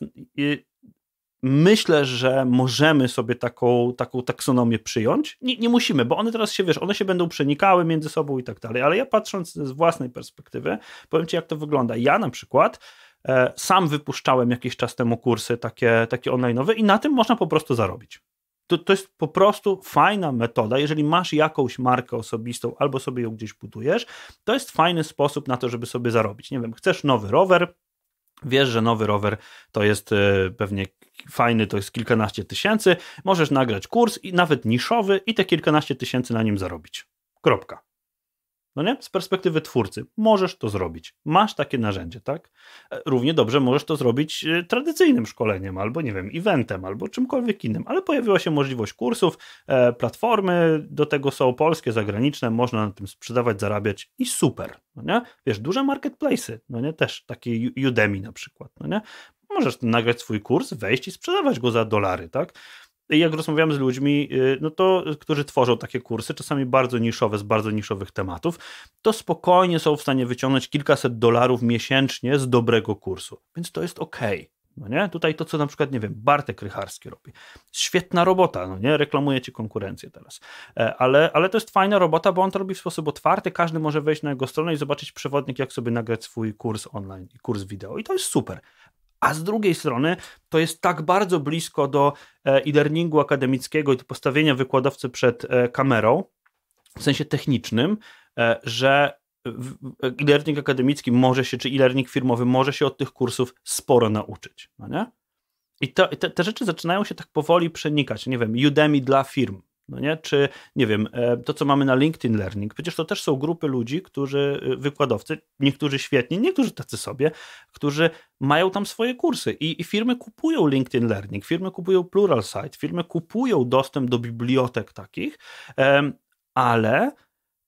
myślę, że możemy sobie taką, taką taksonomię przyjąć. Nie, nie, musimy, bo one teraz się, wiesz, one się będą przenikały między sobą i tak dalej, ale ja patrząc z własnej perspektywy, powiem ci, jak to wygląda. Ja na przykład e, sam wypuszczałem jakiś czas temu kursy takie, takie online'owe i na tym można po prostu zarobić. To, to jest po prostu fajna metoda. Jeżeli masz jakąś markę osobistą albo sobie ją gdzieś budujesz, to jest fajny sposób na to, żeby sobie zarobić. Nie wiem, chcesz nowy rower, Wiesz, że nowy rower to jest e, pewnie fajny, to jest kilkanaście tysięcy. Możesz nagrać kurs i nawet niszowy i te kilkanaście tysięcy na nim zarobić. Kropka. No nie? Z perspektywy twórcy możesz to zrobić. Masz takie narzędzie, tak? E, równie dobrze możesz to zrobić e, tradycyjnym szkoleniem, albo nie wiem, eventem, albo czymkolwiek innym, ale pojawiła się możliwość kursów, e, platformy do tego są polskie, zagraniczne, można na tym sprzedawać, zarabiać i super. No nie? Wiesz, duże marketplacy, no nie? Też takie Udemy na przykład, no nie? Możesz nagrać swój kurs, wejść i sprzedawać go za dolary, tak? jak rozmawiam z ludźmi, y, no to, którzy tworzą takie kursy, czasami bardzo niszowe, z bardzo niszowych tematów, to spokojnie są w stanie wyciągnąć kilkaset dolarów miesięcznie z dobrego kursu. Więc to jest ok. No nie? Tutaj to, co na przykład, nie wiem, Bartek Rycharski robi. Świetna robota, no nie? Reklamuje ci konkurencję teraz. E, ale, ale to jest fajna robota, bo on to robi w sposób otwarty, każdy może wejść na jego stronę i zobaczyć przewodnik, jak sobie nagrać swój kurs online, kurs wideo i to jest super a z drugiej strony to jest tak bardzo blisko do e, e-learningu akademickiego i do postawienia wykładowcy przed e, kamerą, w sensie technicznym, e, że e-learning akademicki może się, czy e-learning firmowy może się od tych kursów sporo nauczyć. No nie? I, to, te, te rzeczy zaczynają się tak powoli przenikać. Nie wiem, Udemy dla firm no nie? Czy, nie wiem, e, to co mamy na LinkedIn Learning, przecież to też są grupy ludzi, którzy, e, wykładowcy, niektórzy świetni, niektórzy tacy sobie, którzy mają tam swoje kursy i, i firmy kupują LinkedIn Learning, firmy kupują Plural Site firmy kupują dostęp do bibliotek takich, ale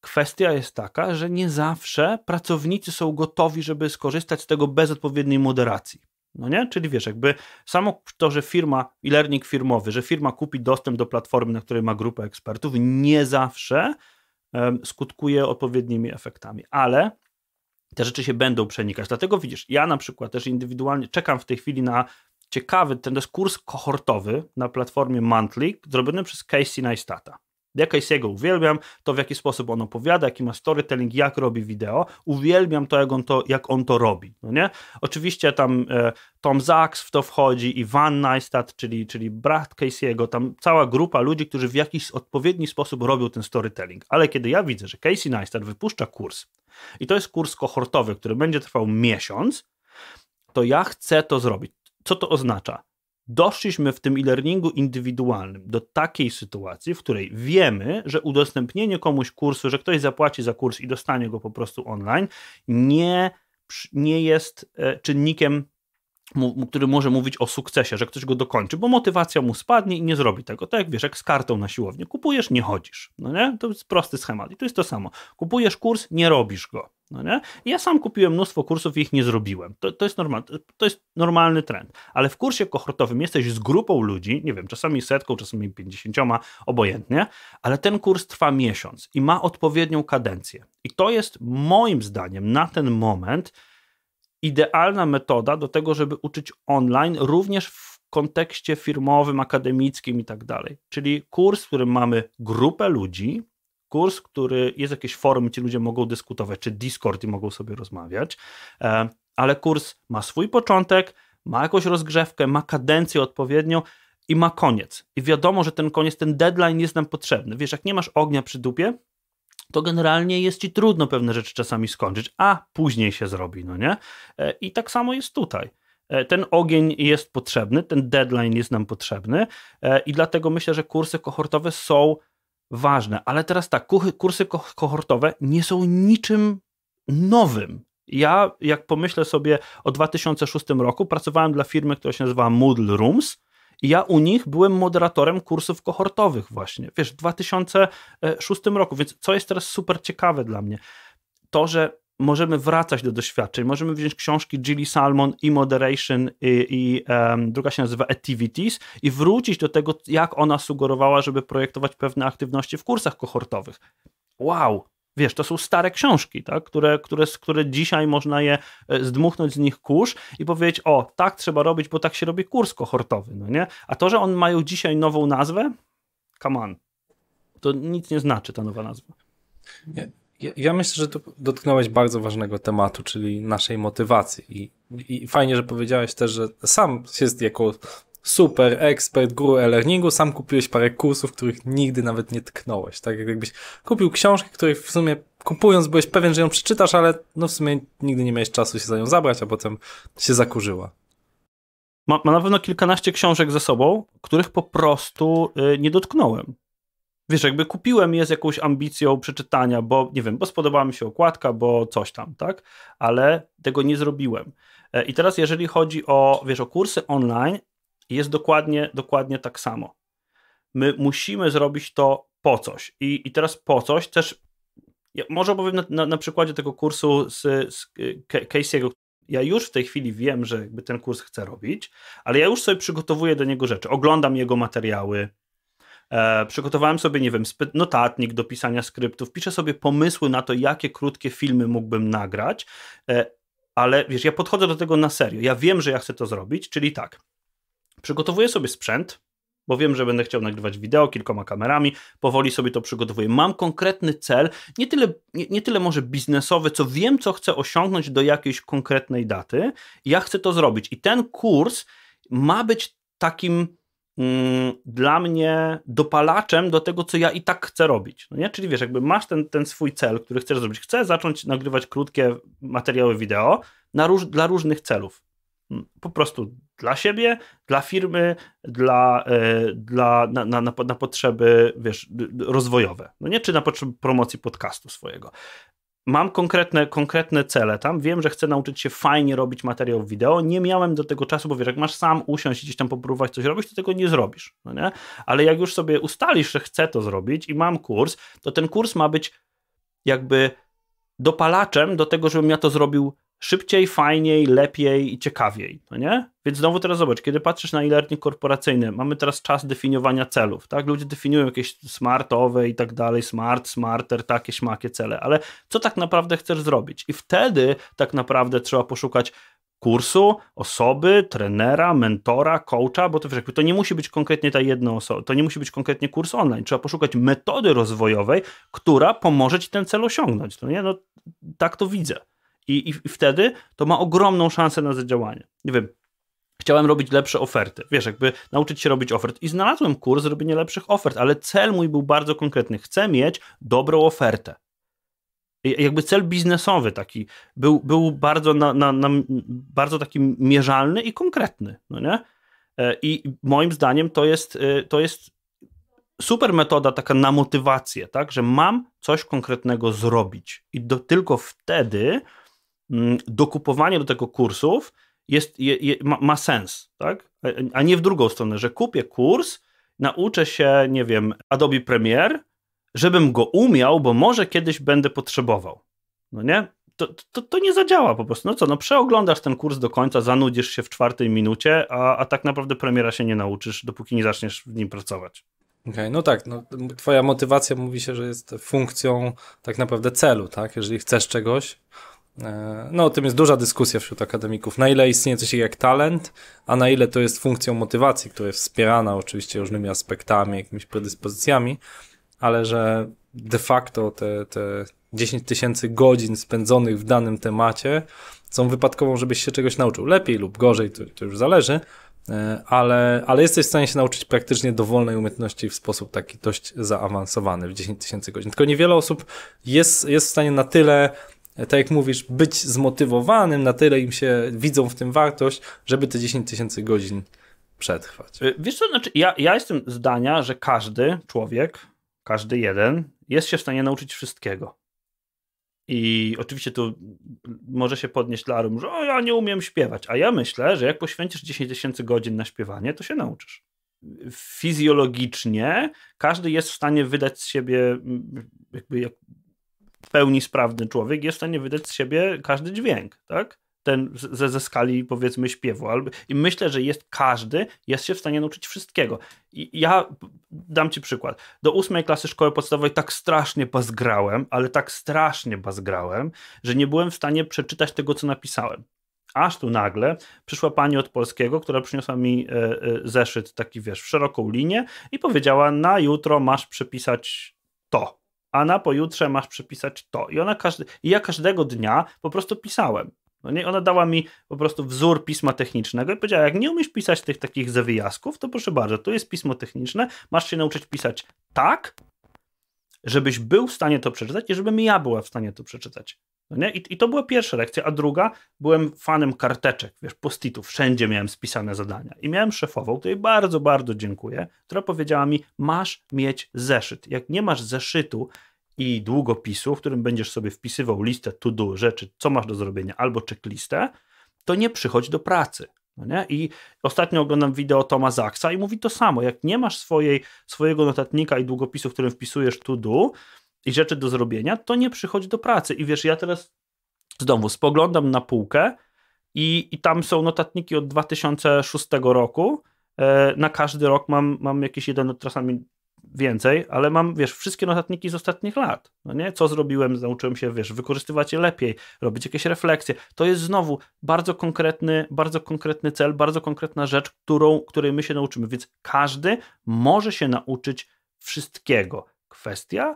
kwestia jest taka, że nie zawsze pracownicy są gotowi, żeby skorzystać z tego bez odpowiedniej moderacji. No nie? Czyli wiesz, jakby samo to, że firma i learning firmowy, że firma kupi dostęp do platformy, na której ma grupę ekspertów, nie zawsze um, skutkuje odpowiednimi efektami, ale te rzeczy się będą przenikać. Dlatego widzisz, ja na przykład też indywidualnie czekam w tej chwili na ciekawy, ten jest kurs kohortowy na platformie Monthly, zrobiony przez Casey Neistata. Ja jego uwielbiam, to w jaki sposób on opowiada, jaki ma storytelling, jak robi wideo. Uwielbiam to, jak on to, jak on to robi. No nie? Oczywiście tam e, Tom Zaks w to wchodzi i Van Neistat, czyli, czyli brat Casey'ego, tam cała grupa ludzi, którzy w jakiś odpowiedni sposób robią ten storytelling. Ale kiedy ja widzę, że Casey Neistat wypuszcza kurs i to jest kurs kohortowy, który będzie trwał miesiąc, to ja chcę to zrobić. Co to oznacza? doszliśmy w tym e-learningu indywidualnym do takiej sytuacji, w której wiemy, że udostępnienie komuś kursu, że ktoś zapłaci za kurs i dostanie go po prostu online, nie, nie jest e, czynnikiem który może mówić o sukcesie, że ktoś go dokończy, bo motywacja mu spadnie i nie zrobi tego. Tak jak wiesz, jak z kartą na siłownię. Kupujesz, nie chodzisz. No nie? To jest prosty schemat. I to jest to samo. Kupujesz kurs, nie robisz go. No nie? Ja sam kupiłem mnóstwo kursów i ich nie zrobiłem. To, to, jest normal, to jest normalny trend. Ale w kursie kohortowym jesteś z grupą ludzi, nie wiem, czasami setką, czasami pięćdziesięcioma, obojętnie, ale ten kurs trwa miesiąc i ma odpowiednią kadencję. I to jest moim zdaniem na ten moment idealna metoda do tego, żeby uczyć online, również w kontekście firmowym, akademickim i tak dalej. Czyli kurs, w którym mamy grupę ludzi, kurs, który jest jakieś forum, ci ludzie mogą dyskutować, czy Discord i mogą sobie rozmawiać, e, ale kurs ma swój początek, ma jakąś rozgrzewkę, ma kadencję odpowiednią i ma koniec. I wiadomo, że ten koniec, ten deadline jest nam potrzebny. Wiesz, jak nie masz ognia przy dupie, to generalnie jest ci trudno pewne rzeczy czasami skończyć, a później się zrobi, no nie? E, I tak samo jest tutaj. E, ten ogień jest potrzebny, ten deadline jest nam potrzebny e, i dlatego myślę, że kursy kohortowe są ważne. Ale teraz tak, kursy kohortowe nie są niczym nowym. Ja, jak pomyślę sobie o 2006 roku, pracowałem dla firmy, która się nazywała Moodle Rooms ja u nich byłem moderatorem kursów kohortowych właśnie, wiesz, w 2006 roku. Więc co jest teraz super ciekawe dla mnie? To, że możemy wracać do doświadczeń. Możemy wziąć książki Jilly Salmon i Moderation i, i um, druga się nazywa Activities i wrócić do tego, jak ona sugerowała, żeby projektować pewne aktywności w kursach kohortowych. Wow, Wiesz, to są stare książki, tak? które, które, które dzisiaj można je e, zdmuchnąć z nich kurz i powiedzieć, o, tak trzeba robić, bo tak się robi kurs kohortowy, no nie? A to, że on mają dzisiaj nową nazwę, come on, to nic nie znaczy ta nowa nazwa. Nie. Ja, ja myślę, że tu dotknąłeś bardzo ważnego tematu, czyli naszej motywacji. I, I, fajnie, że powiedziałeś też, że sam jest jako super ekspert, guru e-learningu, sam kupiłeś parę kursów, których nigdy nawet nie tknąłeś. Tak jakbyś kupił książkę, której w sumie kupując byłeś pewien, że ją przeczytasz, ale no w sumie nigdy nie miałeś czasu się za nią zabrać, a potem się zakurzyła. Ma, ma na pewno kilkanaście książek ze sobą, których po prostu y, nie dotknąłem. Wiesz, jakby kupiłem je z jakąś ambicją przeczytania, bo nie wiem, bo spodobała mi się okładka, bo coś tam, tak? Ale tego nie zrobiłem. E, I teraz, jeżeli chodzi o, wiesz, o kursy online, jest dokładnie, dokładnie tak samo. My musimy zrobić to po coś. I, i teraz po coś też. Ja może opowiem na, na, na, przykładzie tego kursu z, z Casey'ego. Ja już w tej chwili wiem, że jakby ten kurs chcę robić, ale ja już sobie przygotowuję do niego rzeczy. Oglądam jego materiały, E, przygotowałem sobie, nie wiem, notatnik do pisania skryptów, piszę sobie pomysły na to, jakie krótkie filmy mógłbym nagrać, e, ale wiesz, ja podchodzę do tego na serio. Ja wiem, że ja chcę to zrobić, czyli tak. Przygotowuję sobie sprzęt, bo wiem, że będę chciał nagrywać wideo kilkoma kamerami, powoli sobie to przygotowuję. Mam konkretny cel, nie tyle, nie, nie, tyle może biznesowy, co wiem, co chcę osiągnąć do jakiejś konkretnej daty. Ja chcę to zrobić i ten kurs ma być takim mm, dla mnie dopalaczem do tego, co ja i tak chcę robić. No nie? Czyli wiesz, jakby masz ten, ten swój cel, który chcesz zrobić. Chcę zacząć nagrywać krótkie materiały wideo na róż, dla różnych celów. Mm, po prostu dla siebie, dla firmy, dla, e, dla, na, na, na, na potrzeby wiesz, rozwojowe, no nie? czy na potrzeby promocji podcastu swojego mam konkretne, konkretne cele tam, wiem, że chcę nauczyć się fajnie robić materiał wideo, nie miałem do tego czasu, bo wiesz, jak masz sam usiąść i gdzieś tam popróbować coś robić, to tego nie zrobisz, no nie? Ale jak już sobie ustalisz, że chcę to zrobić i mam kurs, to ten kurs ma być jakby dopalaczem do tego, żebym ja to zrobił szybciej, fajniej, lepiej i ciekawiej, no nie? Więc znowu teraz zobacz, kiedy patrzysz na e-learning korporacyjny, mamy teraz czas definiowania celów, tak? Ludzie definiują jakieś smartowe i tak dalej, smart, smarter, takie śmakie cele, ale co tak naprawdę chcesz zrobić? I wtedy tak naprawdę trzeba poszukać kursu, osoby, trenera, mentora, coacha, bo to to nie musi być konkretnie ta jedna osoba, to nie musi być konkretnie kurs online. Trzeba poszukać metody rozwojowej, która pomoże ci ten cel osiągnąć. No nie? No, tak to widzę. I, i wtedy to ma ogromną szansę na zadziałanie. Nie wiem, chciałem robić lepsze oferty. Wiesz, jakby nauczyć się robić ofert. I znalazłem kurs robienia lepszych ofert, ale cel mój był bardzo konkretny. Chcę mieć dobrą ofertę. Jakby cel biznesowy taki był, był bardzo, na, na, na bardzo taki mierzalny i konkretny. No nie? E, I moim zdaniem to jest, e, to jest super metoda taka na motywację, tak? że mam coś konkretnego zrobić i do, tylko wtedy Mm, dokupowanie do tego kursów jest, je, je, ma, ma, sens, tak? A nie w drugą stronę, że kupię kurs, nauczę się, nie wiem, Adobe Premiere, żebym go umiał, bo może kiedyś będę potrzebował. No nie? To, to, to nie zadziała po prostu. No co, no przeoglądasz ten kurs do końca, zanudzisz się w czwartej minucie, a, a tak naprawdę premiera się nie nauczysz, dopóki nie zaczniesz w nim pracować. Okay, no tak, no, twoja motywacja mówi się, że jest funkcją tak naprawdę celu, tak? Jeżeli chcesz czegoś, E, no o tym jest duża dyskusja wśród akademików, na ile istnieje coś jak talent, a na ile to jest funkcją motywacji, która jest wspierana oczywiście różnymi aspektami, jakimiś predyspozycjami, ale że de facto te, te 10 tysięcy godzin spędzonych w danym temacie są wypadkową, żebyś się czegoś nauczył. Lepiej lub gorzej, to, to już zależy, e, ale, ale jesteś w stanie się nauczyć praktycznie dowolnej umiejętności w sposób taki dość zaawansowany w 10 tysięcy godzin. Tylko niewiele osób jest, jest w stanie na tyle tak jak mówisz, być zmotywowanym, na tyle im się widzą w tym wartość, żeby te 10 tysięcy godzin przetrwać. Y, wiesz co, znaczy ja, ja jestem zdania, że każdy człowiek, każdy jeden jest się w stanie nauczyć wszystkiego. I oczywiście tu może się podnieść larum, że o, ja nie umiem śpiewać, a ja myślę, że jak poświęcisz 10 tysięcy godzin na śpiewanie, to się nauczysz. Fizjologicznie każdy jest w stanie wydać z siebie jakby w pełni sprawny człowiek jest w stanie wydać z siebie każdy dźwięk, tak? Ten ze, ze skali powiedzmy śpiewu. Albo, I myślę, że jest każdy, jest się w stanie nauczyć wszystkiego. I ja dam ci przykład. Do ósmej klasy szkoły podstawowej tak strasznie bazgrałem, ale tak strasznie bazgrałem, że nie byłem w stanie przeczytać tego, co napisałem. Aż tu nagle przyszła pani od polskiego, która przyniosła mi e, e, zeszyt taki, wiesz, w szeroką linię i powiedziała: Na jutro masz przepisać to a na pojutrze masz przepisać to. I ona każdy, i ja każdego dnia po prostu pisałem. No nie, ona dała mi po prostu wzór pisma technicznego i powiedziała, jak nie umiesz pisać tych takich zawijasków, to proszę bardzo, tu jest pismo techniczne, masz się nauczyć pisać tak, żebyś był w stanie to przeczytać i żebym ja była w stanie to przeczytać. No I, I, to była pierwsza lekcja, a druga, byłem fanem karteczek, wiesz, postitów, wszędzie miałem spisane zadania. I miałem szefową, której bardzo, bardzo dziękuję, która powiedziała mi, masz mieć zeszyt. Jak nie masz zeszytu i długopisu, w którym będziesz sobie wpisywał listę to do, rzeczy, co masz do zrobienia, albo checklistę, to nie przychodź do pracy. No nie? I ostatnio oglądam wideo Toma Zaksa i mówi to samo. Jak nie masz swojej, swojego notatnika i długopisu, w którym wpisujesz to do i rzeczy do zrobienia, to nie przychodź do pracy. I wiesz, ja teraz z domu spoglądam na półkę i, i tam są notatniki od 2006 roku. E, na każdy rok mam, mam jakieś jeden, czasami więcej, ale mam, wiesz, wszystkie notatniki z ostatnich lat. No nie? Co zrobiłem, nauczyłem się, wiesz, wykorzystywać je lepiej, robić jakieś refleksje. To jest znowu bardzo konkretny, bardzo konkretny cel, bardzo konkretna rzecz, którą, której my się nauczymy. Więc każdy może się nauczyć wszystkiego. Kwestia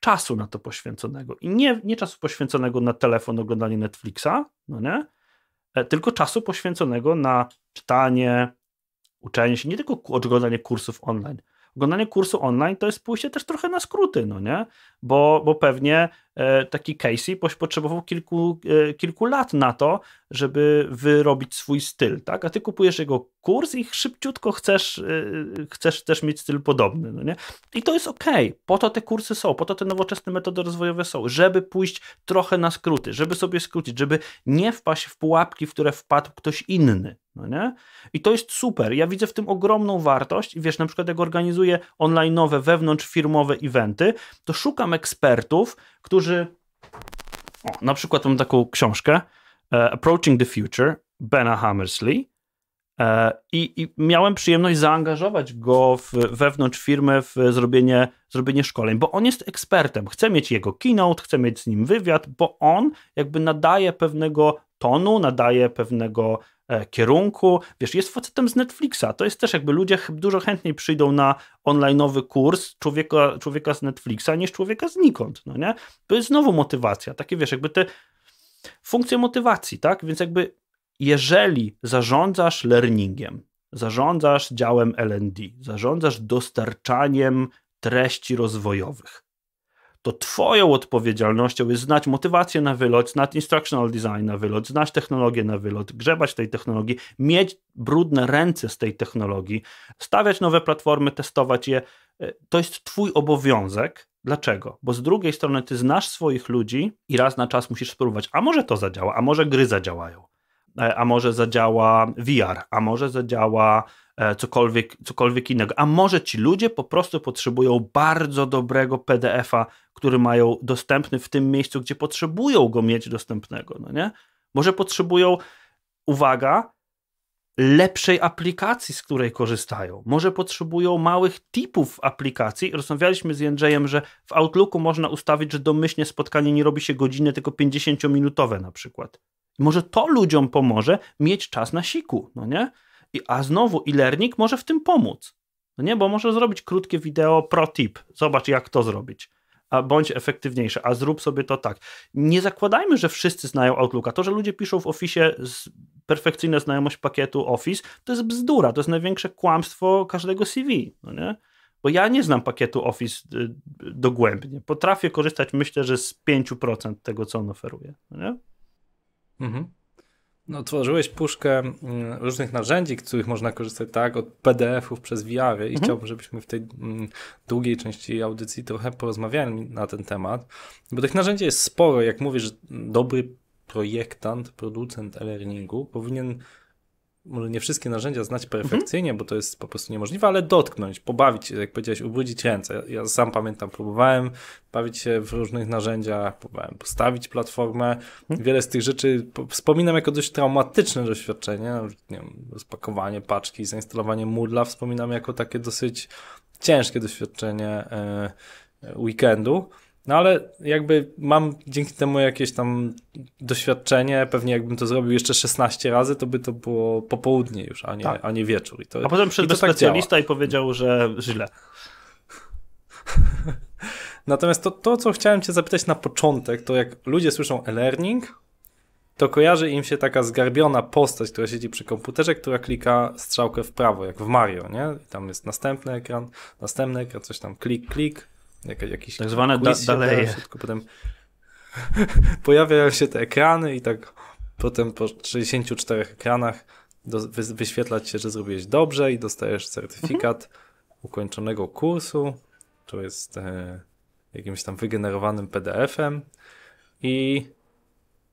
czasu na to poświęconego. I nie, nie czasu poświęconego na telefon, oglądanie Netflixa, no nie? E, tylko czasu poświęconego na czytanie, uczenie się, nie tylko oglądanie kursów online, oglądanie kursu online to jest pójście też trochę na skróty, no nie? Bo, bo pewnie E, taki Casey potrzebował kilku, e, kilku lat na to, żeby wyrobić swój styl, tak? A ty kupujesz jego kurs i szybciutko chcesz, e, chcesz też mieć styl podobny, no nie? I to jest ok, po to te kursy są, po to te nowoczesne metody rozwojowe są, żeby pójść trochę na skróty, żeby sobie skrócić, żeby nie wpaść w pułapki, w które wpadł ktoś inny, no nie? I to jest super. Ja widzę w tym ogromną wartość. I wiesz, na przykład jak organizuję online'owe, wewnątrzfirmowe eventy, to szukam ekspertów, którzy. O, na przykład mam taką książkę e, Approaching the Future Bena Hammersley. E, I, I, miałem przyjemność zaangażować go w, wewnątrz firmy w zrobienie, zrobienie szkoleń, bo on jest ekspertem. Chcę mieć jego keynote, chcę mieć z nim wywiad, bo on jakby nadaje pewnego tonu, nadaje pewnego E, kierunku. Wiesz, jest facetem z Netflixa. To jest też jakby ludzie dużo chętniej przyjdą na onlineowy kurs człowieka, człowieka z Netflixa niż człowieka znikąd, no nie? To jest znowu motywacja. Takie, wiesz, jakby te funkcje motywacji, tak? Więc jakby jeżeli zarządzasz learningiem, zarządzasz działem L&D, zarządzasz dostarczaniem treści rozwojowych, to twoją odpowiedzialnością jest znać motywację na wylot, znać instructional design na wylot, znać technologię na wylot, grzebać tej technologii, mieć brudne ręce z tej technologii, stawiać nowe platformy, testować je. E, to jest twój obowiązek, Dlaczego? Bo z drugiej strony ty znasz swoich ludzi i raz na czas musisz spróbować, a może to zadziała, a może gry zadziałają. E, a może zadziała VR, a może zadziała e, cokolwiek, cokolwiek innego. A może ci ludzie po prostu potrzebują bardzo dobrego PDF-a, który mają dostępny w tym miejscu, gdzie potrzebują go mieć dostępnego, no nie? Może potrzebują, uwaga, lepszej aplikacji, z której korzystają. Może potrzebują małych typów aplikacji. Rozmawialiśmy z Jędrzejem, że w Outlooku można ustawić, że domyślnie spotkanie nie robi się godziny, tylko 50-minutowe na przykład. Może to ludziom pomoże mieć czas na siku, no nie? I, a znowu e-learning może w tym pomóc, no nie? Bo może zrobić krótkie wideo pro tip, zobacz jak to zrobić. A bądź efektywniejsze, a zrób sobie to tak. Nie zakładajmy, że wszyscy znają Outlooka. To, że ludzie piszą w Office perfekcyjna znajomość pakietu Office, to jest bzdura, to jest największe kłamstwo każdego CV, no nie? bo ja nie znam pakietu Office y, y, dogłębnie. Potrafię korzystać, myślę, że z 5% tego, co on oferuje. No nie? Mhm. No, tworzyłeś puszkę mm, różnych narzędzi, których można korzystać tak od PDF-ów przez VR-y i mhm. chciałbym, żebyśmy w tej mm, długiej części audycji trochę porozmawiali na ten temat, bo tych narzędzi jest sporo. Jak mówisz, dobry projektant, producent e-learningu powinien może nie wszystkie narzędzia znać mhm. perfekcyjnie, mhm. bo to jest po prostu niemożliwe, ale dotknąć, pobawić się, jak powiedziałeś, ubrudzić ręce. Ja sam pamiętam, próbowałem bawić się w różnych narzędziach, próbowałem postawić platformę. Mhm. Wiele z tych rzeczy wspominam jako dość traumatyczne doświadczenie, no, nie wiem, rozpakowanie paczki, zainstalowanie Moodla wspominam jako takie dosyć ciężkie doświadczenie e, e, weekendu. No ale jakby mam dzięki temu jakieś tam doświadczenie, pewnie jakbym to zrobił jeszcze 16 razy, to by to było popołudnie już, a nie, tak. a nie wieczór. To, a potem przyszedł i tak specjalista tak i powiedział, że źle. Natomiast to, to, co chciałem cię zapytać na początek, to jak ludzie słyszą e-learning, to kojarzy im się taka zgarbiona postać, która siedzi przy komputerze, która klika strzałkę w prawo, jak w Mario, nie? tam jest następny ekran, następny ekran, coś tam klik, klik, Jaka, jakiś tak zwane da, daleje. potem pojawiają się te ekrany i tak potem po 64 ekranach do, wy, wyświetlać się, że zrobiłeś dobrze i dostajesz certyfikat mhm. ukończonego kursu, to jest e, jakimś tam wygenerowanym PDF-em i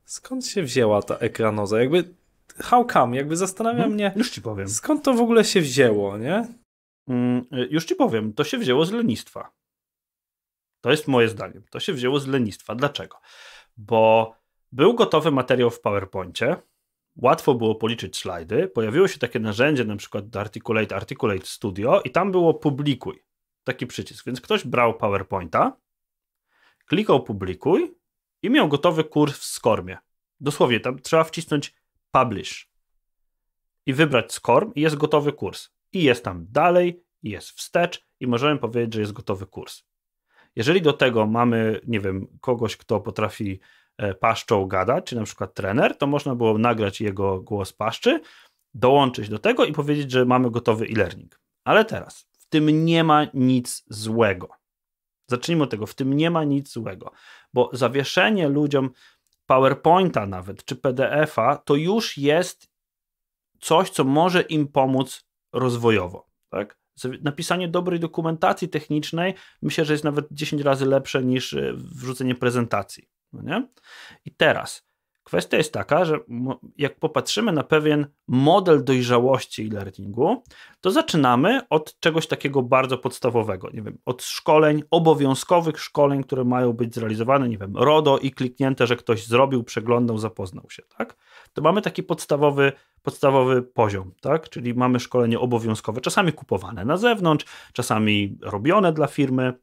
skąd się wzięła ta ekranoza? Jakby how come? Jakby zastanawia mhm. mnie. Już ci powiem. Skąd to w ogóle się wzięło, nie? Mm, e, już ci powiem. To się wzięło z lenistwa. To jest moje zdanie. To się wzięło z lenistwa. Dlaczego? Bo był gotowy materiał w PowerPoincie, łatwo było policzyć slajdy, pojawiło się takie narzędzie, na przykład Articulate, Articulate Studio i tam było publikuj, taki przycisk. Więc ktoś brał PowerPointa, klikał publikuj i miał gotowy kurs w Skormie. Dosłownie, tam trzeba wcisnąć publish i wybrać Skorm i jest gotowy kurs. I jest tam dalej, i jest wstecz i możemy powiedzieć, że jest gotowy kurs. Jeżeli do tego mamy, nie wiem, kogoś, kto potrafi e, paszczą gadać, czy na przykład trener, to można było nagrać jego głos paszczy, dołączyć do tego i powiedzieć, że mamy gotowy e-learning. Ale teraz, w tym nie ma nic złego. Zacznijmy od tego, w tym nie ma nic złego, bo zawieszenie ludziom PowerPointa nawet, czy PDF-a, to już jest coś, co może im pomóc rozwojowo. Tak? Napisanie dobrej dokumentacji technicznej myślę, że jest nawet 10 razy lepsze niż e, wrzucenie prezentacji. No nie? I teraz Kwestia jest taka, że jak popatrzymy na pewien model dojrzałości i learningu, to zaczynamy od czegoś takiego bardzo podstawowego, nie wiem, od szkoleń, obowiązkowych szkoleń, które mają być zrealizowane, nie wiem, RODO i kliknięte, że ktoś zrobił, przeglądał, zapoznał się, tak? To mamy taki podstawowy, podstawowy poziom, tak? Czyli mamy szkolenie obowiązkowe, czasami kupowane na zewnątrz, czasami robione dla firmy.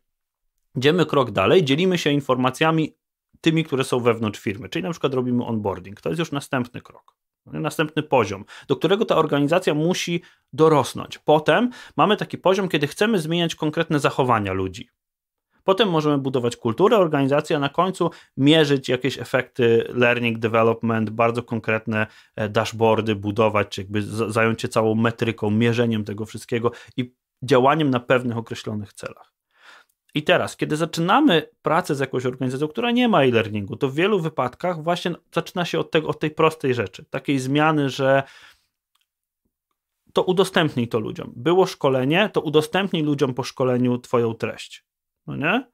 Idziemy krok dalej, dzielimy się informacjami tymi, które są wewnątrz firmy. Czyli na przykład robimy onboarding. To jest już następny krok. Następny poziom, do którego ta organizacja musi dorosnąć. Potem mamy taki poziom, kiedy chcemy zmieniać konkretne zachowania ludzi. Potem możemy budować kulturę organizacji, a na końcu mierzyć jakieś efekty learning development, bardzo konkretne e, dashboardy budować, czy jakby zająć się całą metryką, mierzeniem tego wszystkiego i działaniem na pewnych określonych celach. I teraz, kiedy zaczynamy pracę z jakąś organizacją, która nie ma e-learningu, to w wielu wypadkach właśnie zaczyna się od, tego, od tej prostej rzeczy, takiej zmiany, że to udostępnij to ludziom. Było szkolenie, to udostępnij ludziom po szkoleniu Twoją treść. No nie?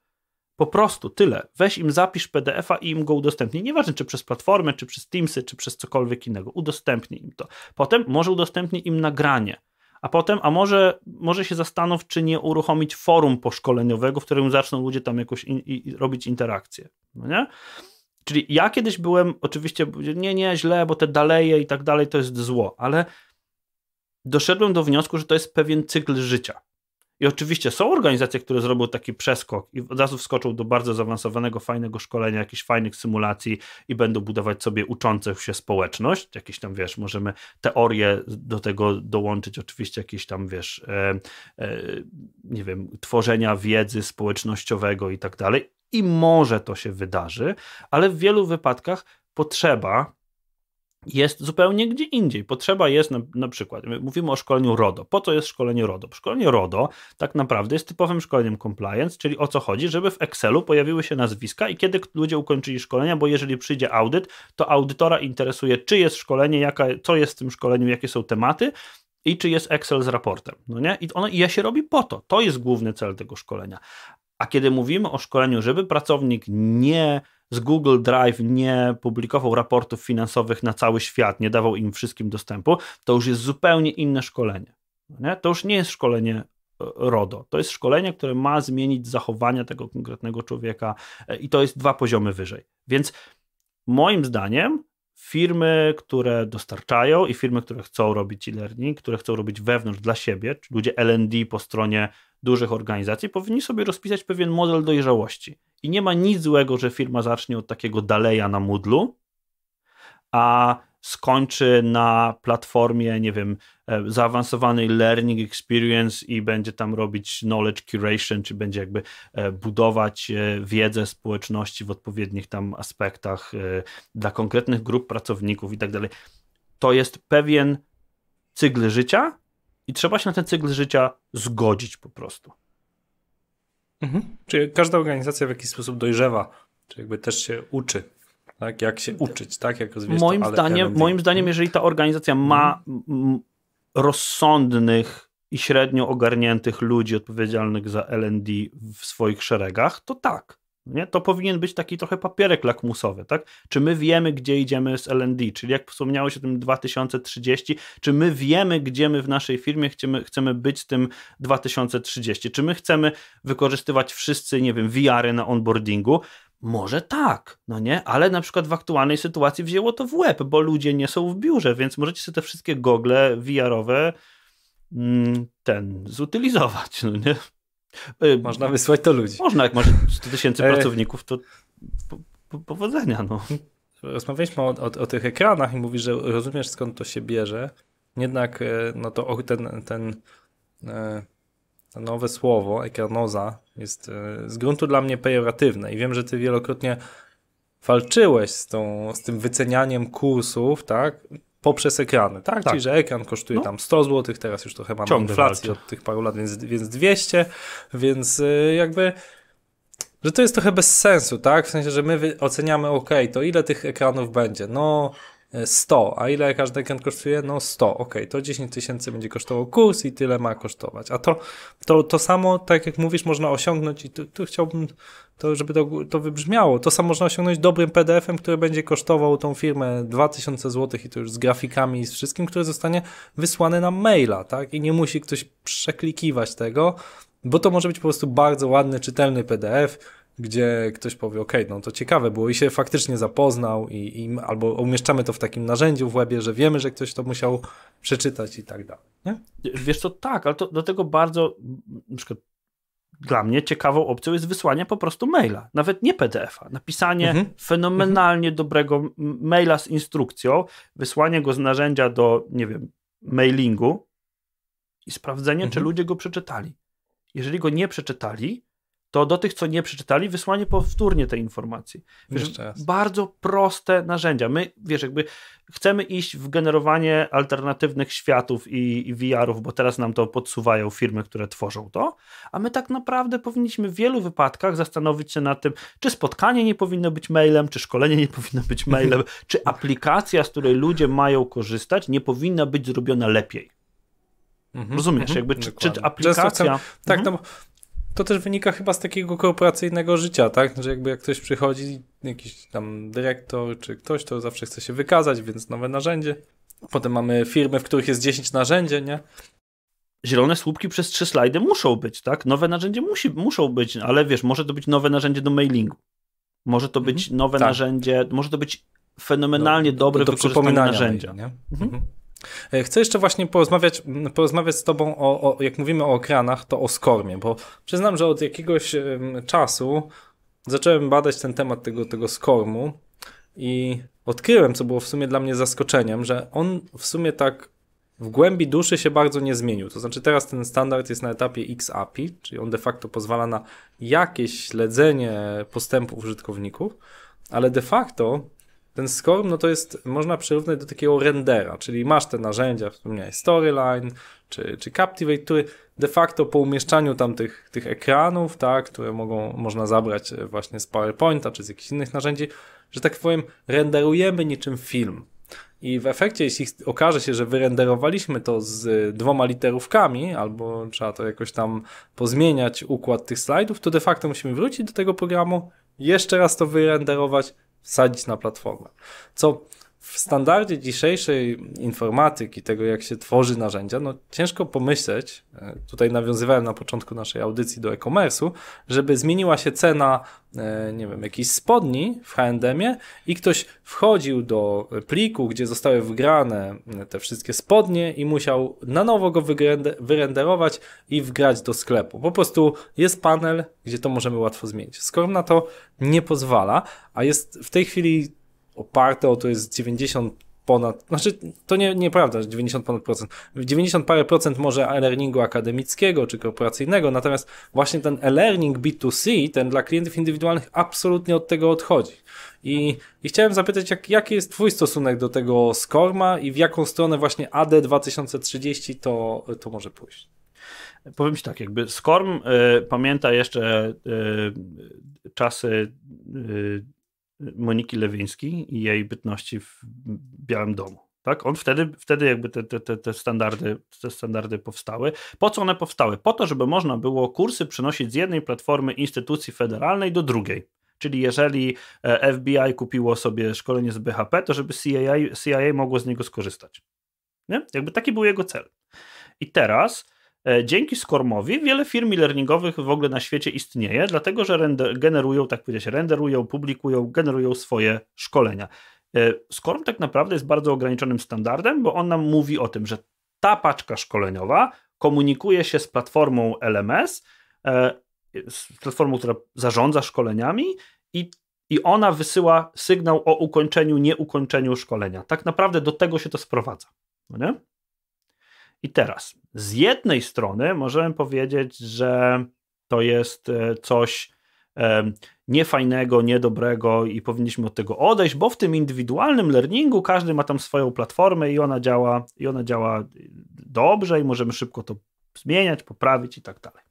Po prostu tyle. Weź im, zapisz PDF-a i im go udostępnij. Nieważne, czy przez platformę, czy przez Teamsy, czy przez cokolwiek innego. Udostępnij im to. Potem może udostępnij im nagranie a potem, a może, może się zastanów, czy nie uruchomić forum poszkoleniowego, w którym zaczną ludzie tam jakoś in, i, robić interakcje, no nie? Czyli ja kiedyś byłem, oczywiście, nie, nie, źle, bo te daleje i tak dalej to jest zło, ale doszedłem do wniosku, że to jest pewien cykl życia. I oczywiście są organizacje, które zrobią taki przeskok i od razu wskoczą do bardzo zaawansowanego, fajnego szkolenia, jakichś fajnych symulacji i będą budować sobie uczącą się społeczność. Jakieś tam, wiesz, możemy teorie do tego dołączyć, oczywiście jakieś tam, wiesz, e, e, nie wiem, tworzenia wiedzy społecznościowego i tak dalej. I może to się wydarzy, ale w wielu wypadkach potrzeba jest zupełnie gdzie indziej. Potrzeba jest na, na, przykład, mówimy o szkoleniu RODO. Po co jest szkolenie RODO? Szkolenie RODO tak naprawdę jest typowym szkoleniem compliance, czyli o co chodzi, żeby w Excelu pojawiły się nazwiska i kiedy ludzie ukończyli szkolenia, bo jeżeli przyjdzie audyt, to audytora interesuje, czy jest szkolenie, jaka, co jest w tym szkoleniu, jakie są tematy, i czy jest Excel z raportem. No nie? I ono i ja się robi po to. To jest główny cel tego szkolenia. A kiedy mówimy o szkoleniu, żeby pracownik nie z Google Drive nie publikował raportów finansowych na cały świat, nie dawał im wszystkim dostępu, to już jest zupełnie inne szkolenie. Nie? To już nie jest szkolenie e, RODO. To jest szkolenie, które ma zmienić zachowania tego konkretnego człowieka e, i to jest dwa poziomy wyżej. Więc moim zdaniem firmy, które dostarczają i firmy, które chcą robić e-learning, które chcą robić wewnątrz dla siebie, czy ludzie LD po stronie dużych organizacji, powinni sobie rozpisać pewien model dojrzałości. I nie ma nic złego, że firma zacznie od takiego daleja na Moodlu, a skończy na platformie, nie wiem, e, zaawansowanej learning experience i będzie tam robić knowledge curation, czy będzie jakby e, budować e, wiedzę społeczności w odpowiednich tam aspektach dla konkretnych grup pracowników i tak dalej. To jest pewien cykl życia i trzeba się na ten cykl życia zgodzić po prostu. Mhm. Czyli każda organizacja w jakiś sposób dojrzewa, czy jakby też się uczy tak? jak się uczyć, tak? jak rozwijać moim to, zdaniem, Moim zdaniem, jeżeli ta organizacja ma rozsądnych i średnio ogarniętych ludzi odpowiedzialnych za L&D w swoich szeregach, to tak. Nie? To powinien być taki trochę papierek lakmusowy, tak? Czy my wiemy, gdzie idziemy z LD? Czyli jak wspomniałeś o tym 2030, czy my wiemy, gdzie my w naszej firmie chcemy, chcemy być z tym 2030? Czy my chcemy wykorzystywać wszyscy, nie wiem, VR-y na onboardingu? Może tak, no nie? Ale na przykład w aktualnej sytuacji wzięło to w łeb, bo ludzie nie są w biurze, więc możecie sobie te wszystkie gogle VR-owe mm, ten, zutylizować, no nie? Y, można wysłać to ludzi. Można, jak masz 100 tysięcy e, pracowników, to po, po, powodzenia, no. Rozmawialiśmy o, o, o, tych ekranach i mówisz, że rozumiesz skąd to się bierze. Jednak e, no to ten, ten e, nowe słowo, ekranoza, jest e, z gruntu dla mnie pejoratywne i wiem, że ty wielokrotnie walczyłeś z, tą, z tym wycenianiem kursów, tak? Poprzez ekrany, tak? tak. Czyli, że ekran kosztuje no. tam 100 zł, teraz już trochę mamy inflację od tych paru lat, więc, więc 200, więc e, jakby że to jest trochę bez sensu, tak? W sensie, że my oceniamy, ok, to ile tych ekranów będzie? No, 100. A ile każdy agent kosztuje? No 100. Ok, to 10 tysięcy będzie kosztował kurs i tyle ma kosztować. A to, to, to samo, tak jak mówisz, można osiągnąć i tu, tu chciałbym, to, żeby to, to wybrzmiało. To samo można osiągnąć dobrym PDF-em, który będzie kosztował tą firmę 2000 zł i to już z grafikami i z wszystkim, który zostanie wysłany na maila, tak? I nie musi ktoś przeklikiwać tego, bo to może być po prostu bardzo ładny, czytelny PDF, gdzie ktoś powie, ok, no to ciekawe było i się faktycznie zapoznał i, i albo umieszczamy to w takim narzędziu w webie, że wiemy, że ktoś to musiał przeczytać i tak dalej. Nie? Wiesz to tak, ale to dlatego bardzo na przykład dla mnie ciekawą opcją jest wysłanie po prostu maila, nawet nie PDF-a. Napisanie mhm. fenomenalnie mhm. dobrego maila z instrukcją, wysłanie go z narzędzia do, nie wiem, mailingu i sprawdzenie, mhm. czy ludzie go przeczytali. Jeżeli go nie przeczytali, to do tych, co nie przeczytali, wysłanie powtórnie tej informacji. Wiesz, bardzo proste narzędzia. My, wiesz, jakby chcemy iść w generowanie alternatywnych światów i, i VR-ów, bo teraz nam to podsuwają firmy, które tworzą to, a my tak naprawdę powinniśmy w wielu wypadkach zastanowić się nad tym, czy spotkanie nie powinno być mailem, czy szkolenie nie powinno być mailem, czy aplikacja, z której ludzie mają korzystać, nie powinna być zrobiona lepiej. Mhm, Rozumiesz, mhm, jakby czy, czy aplikacja... Chcemy, tak, mhm. no, to też wynika chyba z takiego korporacyjnego życia, tak? Że jakby jak ktoś przychodzi, jakiś tam dyrektor czy ktoś, to zawsze chce się wykazać, więc nowe narzędzie. Potem mamy firmy, w których jest 10 narzędzi, nie? Zielone słupki przez trzy slajdy muszą być, tak? Nowe narzędzie musi, muszą być, ale wiesz, może to być nowe narzędzie do mailingu. Może to być mhm. nowe tak. narzędzie, może to być fenomenalnie no, dobre do, do wykorzystanie narzędzia. Mail, nie? Mhm. Mhm. E, chcę jeszcze właśnie porozmawiać, porozmawiać z Tobą o, o, jak mówimy o ekranach, to o skormie, bo przyznam, że od jakiegoś czasu zacząłem badać ten temat tego, tego skormu i odkryłem, co było w sumie dla mnie zaskoczeniem, że on w sumie tak w głębi duszy się bardzo nie zmienił. To znaczy teraz ten standard jest na etapie XAPI, czyli on de facto pozwala na jakieś śledzenie postępów użytkowników, ale de facto ten score, no to jest, można przyrównać do takiego rendera, czyli masz te narzędzia, wspomniałeś Storyline czy, czy Captivate, który de facto po umieszczaniu tam tych, tych ekranów, tak, które mogą, można zabrać e, właśnie z PowerPointa czy z jakichś innych narzędzi, że tak powiem, renderujemy niczym film. I w efekcie, jeśli okaże się, że wyrenderowaliśmy to z e, dwoma literówkami, albo trzeba to jakoś tam pozmieniać układ tych slajdów, to de facto musimy wrócić do tego programu, jeszcze raz to wyrenderować, wsadzić na platformę. Co w standardzie dzisiejszej informatyki, tego jak się tworzy narzędzia, no ciężko pomyśleć, e, tutaj nawiązywałem na początku naszej audycji do e-commerce'u, żeby zmieniła się cena, e, nie wiem, jakiejś spodni w H&M-ie i ktoś wchodził do pliku, gdzie zostały wgrane e, te wszystkie spodnie i musiał na nowo go wyrenderować i wgrać do sklepu. Po prostu jest panel, gdzie to możemy łatwo zmienić. Skoro na to nie pozwala, a jest w tej chwili oparte o to jest 90 ponad, znaczy to nie, nieprawda, 90 ponad procent, 90 parę procent może e-learningu akademickiego czy korporacyjnego, natomiast właśnie ten e-learning B2C, ten dla klientów indywidualnych absolutnie od tego odchodzi. I, i chciałem zapytać, jak, jaki jest Twój stosunek do tego Skorma i w jaką stronę właśnie AD 2030 to, to może pójść? Powiem Ci tak, jakby Skorm y, pamięta jeszcze y, czasy y, Moniki Lewińskiej i jej bytności w Białym Domu. Tak? On wtedy, wtedy jakby te, te, te, standardy, te standardy powstały. Po co one powstały? Po to, żeby można było kursy przenosić z jednej platformy instytucji federalnej do drugiej. Czyli jeżeli e, FBI kupiło sobie szkolenie z BHP, to żeby CIA, CIA mogło z niego skorzystać. Nie? Jakby taki był jego cel. I teraz E, dzięki skormowi wiele firm learningowych w ogóle na świecie istnieje, dlatego że render, generują, tak powiedzieć, renderują, publikują, generują swoje szkolenia. E, Scorm tak naprawdę jest bardzo ograniczonym standardem, bo on nam mówi o tym, że ta paczka szkoleniowa komunikuje się z platformą LMS, e, z platformą, która zarządza szkoleniami i i ona wysyła sygnał o ukończeniu, nieukończeniu szkolenia. Tak naprawdę do tego się to sprowadza. No nie? I teraz z jednej strony możemy powiedzieć, że to jest e, coś e, niefajnego, niedobrego i powinniśmy od tego odejść, bo w tym indywidualnym learningu każdy ma tam swoją platformę i ona działa, i ona działa e, dobrze i możemy szybko to zmieniać, poprawić i tak dalej.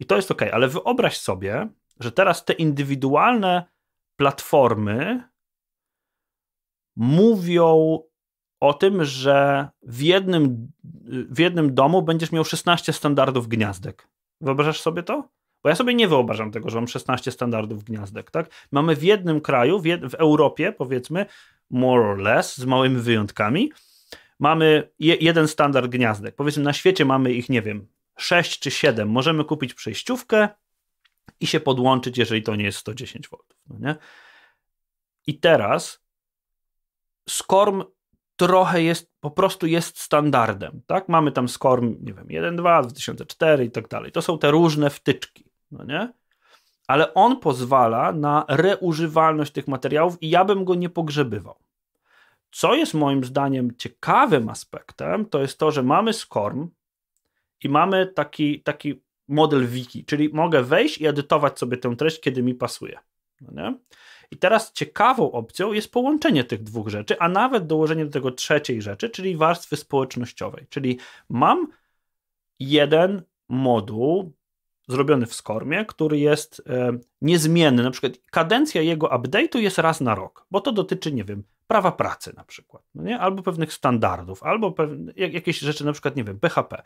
I to jest ok, ale wyobraź sobie, że teraz te indywidualne platformy mówią o tym, że w jednym, w jednym domu będziesz miał 16 standardów gniazdek. Wyobrażasz sobie to? Bo ja sobie nie wyobrażam tego, że mam 16 standardów gniazdek. Tak? Mamy w jednym kraju, w, jed w Europie powiedzmy, more or less, z małymi wyjątkami, mamy je jeden standard gniazdek. Powiedzmy na świecie mamy ich, nie wiem, 6 czy 7. Możemy kupić przejściówkę i się podłączyć, jeżeli to nie jest 110 V. No nie? I teraz SCORM trochę jest, po prostu jest standardem. Tak? Mamy tam SCORM, nie wiem, 1.2, 2004 i tak dalej. To są te różne wtyczki, no nie? Ale on pozwala na reużywalność tych materiałów i ja bym go nie pogrzebywał. Co jest moim zdaniem ciekawym aspektem, to jest to, że mamy SCORM i mamy taki, taki model wiki, czyli mogę wejść i edytować sobie tę treść, kiedy mi pasuje. No nie? I teraz ciekawą opcją jest połączenie tych dwóch rzeczy, a nawet dołożenie do tego trzeciej rzeczy, czyli warstwy społecznościowej. Czyli mam jeden moduł zrobiony w Skormie, który jest e, niezmienny. Na przykład kadencja jego update'u jest raz na rok, bo to dotyczy, nie wiem, prawa pracy na przykład, no nie? albo pewnych standardów, albo pewne, jakieś rzeczy, na przykład, nie wiem, PHP.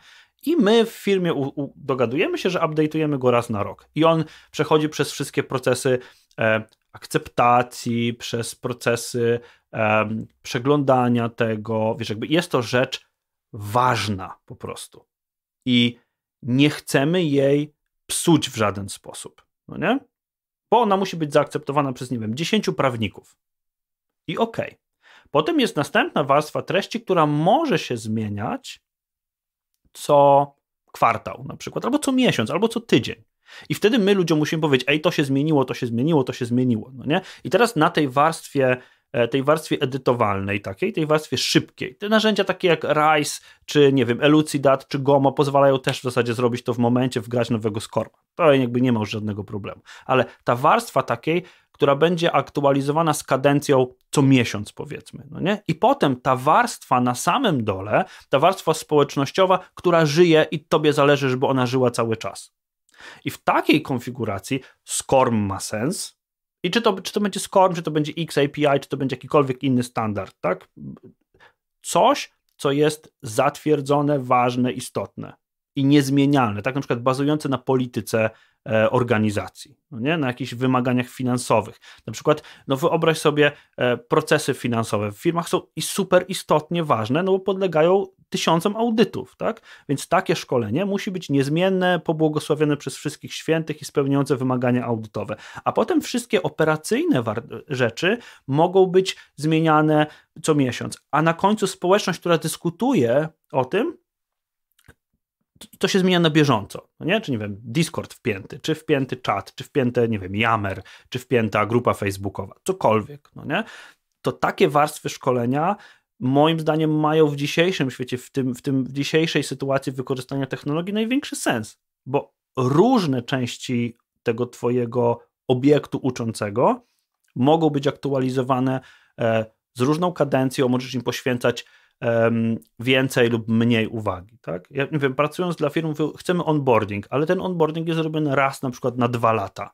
I my w firmie u, u, dogadujemy się, że update'ujemy go raz na rok i on przechodzi przez wszystkie procesy e, akceptacji, przez procesy um, przeglądania tego. Wiesz, jakby jest to rzecz ważna po prostu. I nie chcemy jej psuć w żaden sposób. No nie? Bo ona musi być zaakceptowana przez, nie wiem, 10 prawników. I okej. Okay. Potem jest następna warstwa treści, która może się zmieniać co kwartał na przykład, albo co miesiąc, albo co tydzień. I wtedy my ludziom musimy powiedzieć, ej, to się zmieniło, to się zmieniło, to się zmieniło. No nie? I teraz na tej warstwie e, tej warstwie edytowalnej takiej, tej warstwie szybkiej. Te narzędzia takie jak RISE, czy nie wiem, Elucidat, czy GOMO pozwalają też w zasadzie zrobić to w momencie, wgrać nowego skorma. To jakby nie ma już żadnego problemu. Ale ta warstwa takiej, która będzie aktualizowana z kadencją co miesiąc, powiedzmy. No nie? I potem ta warstwa na samym dole, ta warstwa społecznościowa, która żyje i tobie zależy, żeby ona żyła cały czas. I w takiej konfiguracji SCORM ma sens. I czy to, czy to będzie SCORM, czy to będzie XAPI, czy to będzie jakikolwiek inny standard, tak? Coś, co jest zatwierdzone, ważne, istotne i niezmienialne, tak na przykład bazujące na polityce E, organizacji, no nie? na jakichś wymaganiach finansowych. Na przykład, no wyobraź sobie e, procesy finansowe w firmach są i super istotnie ważne, no bo podlegają tysiącom audytów, tak? Więc takie szkolenie musi być niezmienne, pobłogosławione przez wszystkich świętych i spełniające wymagania audytowe. A potem wszystkie operacyjne rzeczy mogą być zmieniane co miesiąc. A na końcu społeczność, która dyskutuje o tym, to się zmienia na bieżąco, no nie? Czy nie wiem, Discord wpięty, czy wpięty czat, czy wpięte, nie wiem, Yammer, czy wpięta grupa facebookowa, cokolwiek, no nie? To takie warstwy szkolenia moim zdaniem mają w dzisiejszym świecie, w tym, w tym w dzisiejszej sytuacji wykorzystania technologii największy sens, bo różne części tego twojego obiektu uczącego mogą być aktualizowane e, z różną kadencją, możesz im poświęcać więcej lub mniej uwagi. Tak? Ja nie wiem, pracując dla firm, chcemy onboarding, ale ten onboarding jest robiony raz na przykład na dwa lata.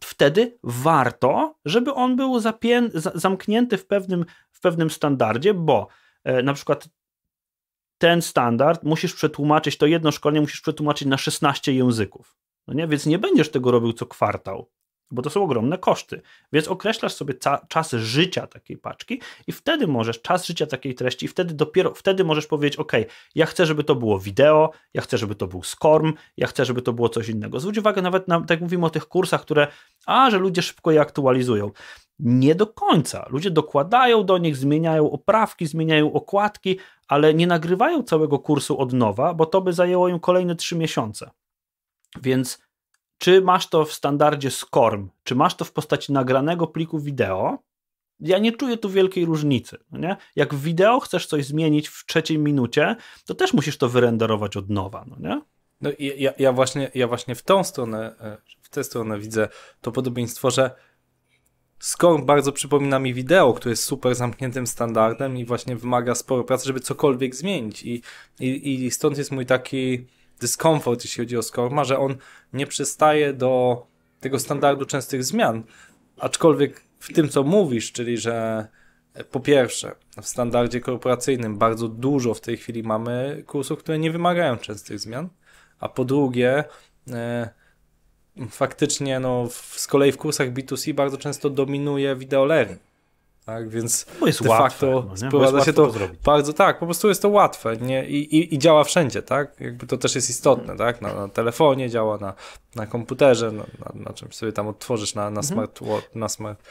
Wtedy warto, żeby on był zamknięty w pewnym, w pewnym standardzie, bo e, na przykład ten standard musisz przetłumaczyć, to jedno szkolenie musisz przetłumaczyć na 16 języków. No nie? Więc nie będziesz tego robił co kwartał, bo to są ogromne koszty. Więc określasz sobie czas życia takiej paczki i wtedy możesz, czas życia takiej treści, i wtedy dopiero, wtedy możesz powiedzieć, ok, ja chcę, żeby to było wideo, ja chcę, żeby to był skorm, ja chcę, żeby to było coś innego. Zwróć uwagę nawet, na, tak mówimy o tych kursach, które, a, że ludzie szybko je aktualizują. Nie do końca. Ludzie dokładają do nich, zmieniają oprawki, zmieniają okładki, ale nie nagrywają całego kursu od nowa, bo to by zajęło im kolejne trzy miesiące. Więc czy masz to w standardzie SCORM, czy masz to w postaci nagranego pliku wideo, ja nie czuję tu wielkiej różnicy. No nie? Jak w wideo chcesz coś zmienić w trzeciej minucie, to też musisz to wyrenderować od nowa. No nie? No i ja, ja, właśnie, ja właśnie w tą stronę, e, w tę stronę widzę to podobieństwo, że SCORM bardzo przypomina mi wideo, które jest super zamkniętym standardem i właśnie wymaga sporo pracy, żeby cokolwiek zmienić. I, i, i stąd jest mój taki dyskomfort, jeśli chodzi o Skorma, że on nie przystaje do tego standardu częstych zmian, aczkolwiek w tym, co mówisz, czyli że e, po pierwsze, w standardzie korporacyjnym bardzo dużo w tej chwili mamy kursów, które nie wymagają częstych zmian, a po drugie, e, faktycznie no, w, z kolei w kursach B2C bardzo często dominuje wideo tak, więc Bo jest de łatwe, facto no, sprowadza się to, to bardzo, tak, po prostu jest to łatwe nie? I, i, i działa wszędzie, tak? Jakby to też jest istotne, tak? Na, na, telefonie działa, na, na komputerze, na, na, na czymś sobie tam odtworzysz, na, na mhm. smart, na smart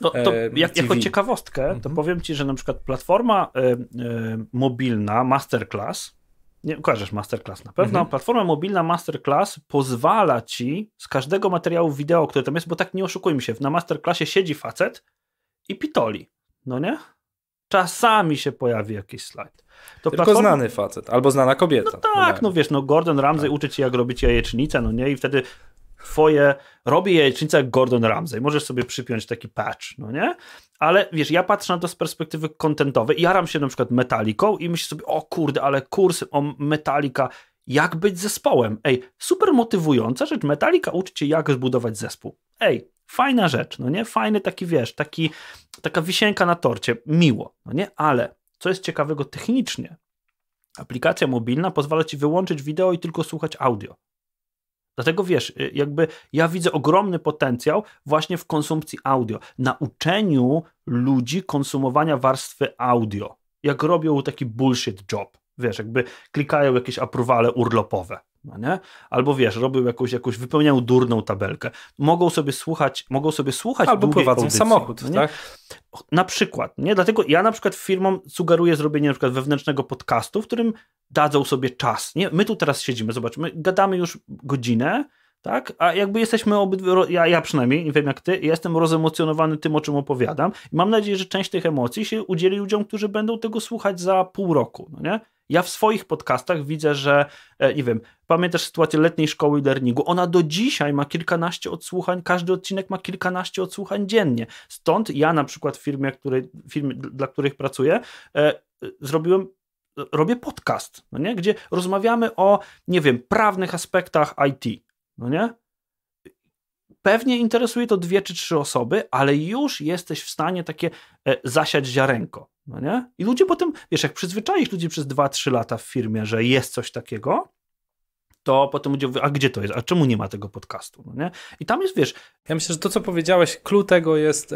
no, to e, jak, jako ciekawostkę, to mhm. powiem Ci, że na przykład platforma y, y, mobilna Masterclass, nie ukażesz Masterclass na pewno. Mhm. Platforma mobilna Masterclass pozwala ci z każdego materiału wideo, który tam jest, bo tak nie oszukujmy się, na Masterclassie siedzi facet i pitoli, no nie? Czasami się pojawi jakiś slajd. To Tylko znany facet, albo znana kobieta. No tak, no wiesz, no Gordon Ramsay tak. uczy cię jak robić jajecznicę, no nie? I wtedy twoje, robię jajecznicę jak Gordon Ramsay, możesz sobie przypiąć taki patch, no nie? Ale wiesz, ja patrzę na to z perspektywy kontentowej, jaram się na przykład metaliką i myślę sobie, o kurde, ale kurs o metalika, jak być zespołem. Ej, super motywująca rzecz, metalika uczy cię jak zbudować zespół ej, fajna rzecz, no nie? Fajny taki, wiesz, taki, taka wisienka na torcie, miło, no nie? Ale co jest ciekawego technicznie, aplikacja mobilna pozwala ci wyłączyć wideo i tylko słuchać audio. Dlatego wiesz, y, jakby ja widzę ogromny potencjał właśnie w konsumpcji audio, nauczeniu ludzi konsumowania warstwy audio. Jak robią taki bullshit job, wiesz, jakby klikają jakieś aprowale urlopowe, no nie? Albo wiesz, robił jakąś, jakąś, wypełniał durną tabelkę. Mogą sobie słuchać, mogą sobie słuchać Albo prowadzą audycji, samochód, no tak? Na przykład, nie? Dlatego ja na przykład firmom sugeruję zrobienie na przykład wewnętrznego podcastu, w którym dadzą sobie czas, nie? My tu teraz siedzimy, zobaczmy, gadamy już godzinę, tak? A jakby jesteśmy obydwie, ja, ja przynajmniej, nie wiem jak ty, jestem rozemocjonowany tym, o czym opowiadam i mam nadzieję, że część tych emocji się udzieli ludziom, którzy będą tego słuchać za pół roku, no nie? Ja w swoich podcastach widzę, że e, nie wiem, pamiętasz sytuację letniej szkoły learningu. Ona do dzisiaj ma kilkanaście odsłuchań, każdy odcinek ma kilkanaście odsłuchań dziennie. Stąd ja na przykład w firmie, firmie dla których pracuję, e, zrobiłem robię podcast, no nie? gdzie rozmawiamy o, nie wiem, prawnych aspektach IT, no nie? Pewnie interesuje to dwie czy trzy osoby, ale już jesteś w stanie takie e, zasiać ziarenko. No nie? I ludzie potem, wiesz, jak przyzwyczaisz ludzi przez 2-3 lata w firmie, że jest coś takiego, to, potem ludzie mówią, a gdzie to jest, a czemu nie ma tego podcastu, no nie? I tam jest, wiesz... Ja myślę, że to, co powiedziałeś, clue tego jest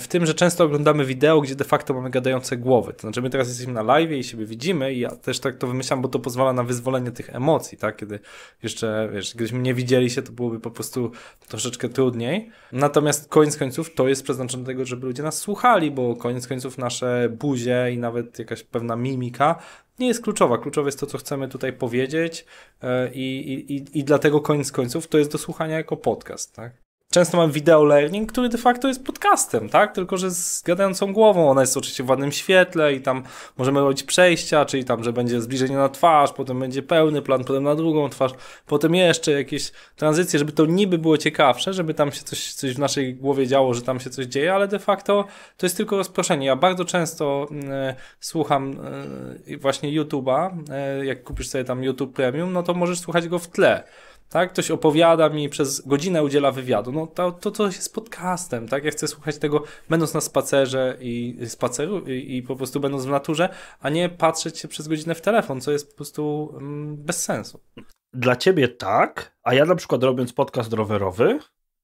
w tym, że często oglądamy wideo, gdzie de facto mamy gadające głowy, to znaczy my teraz jesteśmy na live i siebie widzimy i ja też tak to wymyślam, bo to pozwala na wyzwolenie tych emocji, tak, kiedy jeszcze, wiesz, gdybyśmy nie widzieli się, to byłoby po prostu troszeczkę trudniej, natomiast koniec końców to jest przeznaczone do tego, żeby ludzie nas słuchali, bo koniec końców nasze buzie i nawet jakaś pewna mimika nie jest kluczowa. Kluczowe jest to, co chcemy tutaj powiedzieć e, i, i, i dlatego koniec końców to jest do słuchania jako podcast, tak? często mam wideo learning, który de facto jest podcastem, tak? Tylko, że z gadającą głową. Ona jest oczywiście w ładnym świetle i tam możemy robić przejścia, czyli tam, że będzie zbliżenie na twarz, potem będzie pełny plan, potem na drugą twarz, potem jeszcze jakieś tranzycje, żeby to niby było ciekawsze, żeby tam się coś, coś w naszej głowie działo, że tam się coś dzieje, ale de facto to jest tylko rozproszenie. Ja bardzo często mm, e, słucham e, właśnie YouTube'a, e, jak kupisz sobie tam YouTube Premium, no to możesz słuchać go w tle tak? Ktoś opowiada mi przez godzinę, udziela wywiadu. No to, to, coś jest podcastem, tak? Ja chcę słuchać tego będąc na spacerze i spaceru i, i po prostu będąc w naturze, a nie patrzeć się przez godzinę w telefon, co jest po prostu mm, bez sensu. Dla ciebie tak, a ja na przykład robiąc podcast rowerowy,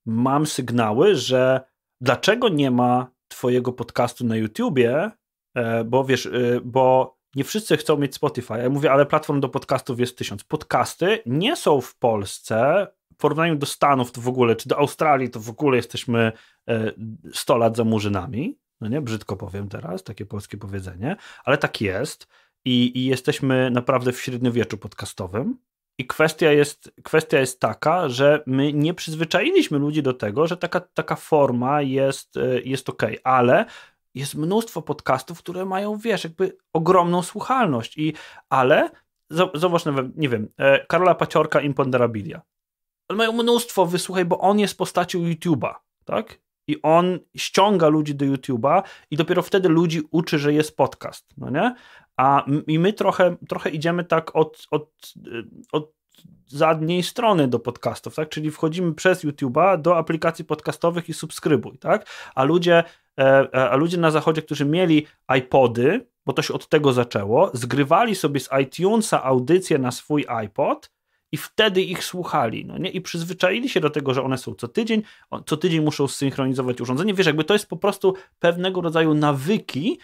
mam sygnały, że dlaczego nie ma twojego podcastu na YouTubie, e, bo wiesz, e, bo nie wszyscy chcą mieć Spotify. Ja mówię, ale platform do podcastów jest tysiąc. Podcasty nie są w Polsce w porównaniu do Stanów to w ogóle, czy do Australii to w ogóle jesteśmy 100 e, lat za murzynami. No nie, brzydko powiem teraz, takie polskie powiedzenie, ale tak jest. I, i jesteśmy naprawdę w średniowieczu podcastowym. I kwestia jest, kwestia jest taka, że my nie przyzwyczailiśmy ludzi do tego, że taka, taka forma jest, e, jest ok, ale jest mnóstwo podcastów, które mają, wiesz, jakby ogromną słuchalność, i, ale zobacz, nie wiem, e, Karola Paciorka Imponderabilia. Ale mają mnóstwo wysłuchaj, bo on jest postacią YouTube'a, tak? I on ściąga ludzi do YouTube'a i dopiero wtedy ludzi uczy, że jest podcast, no nie? A i my trochę, trochę idziemy tak od, od, y, od zadniej strony do podcastów, tak? Czyli wchodzimy przez YouTube'a do aplikacji podcastowych i subskrybuj, tak? A ludzie, e, e, a ludzie na zachodzie, którzy mieli iPody, bo to się od tego zaczęło, zgrywali sobie z iTunesa audycje na swój iPod i wtedy ich słuchali, no nie? I przyzwyczaili się do tego, że one są co tydzień, co tydzień muszą zsynchronizować urządzenie. Wiesz, jakby to jest po prostu pewnego rodzaju nawyki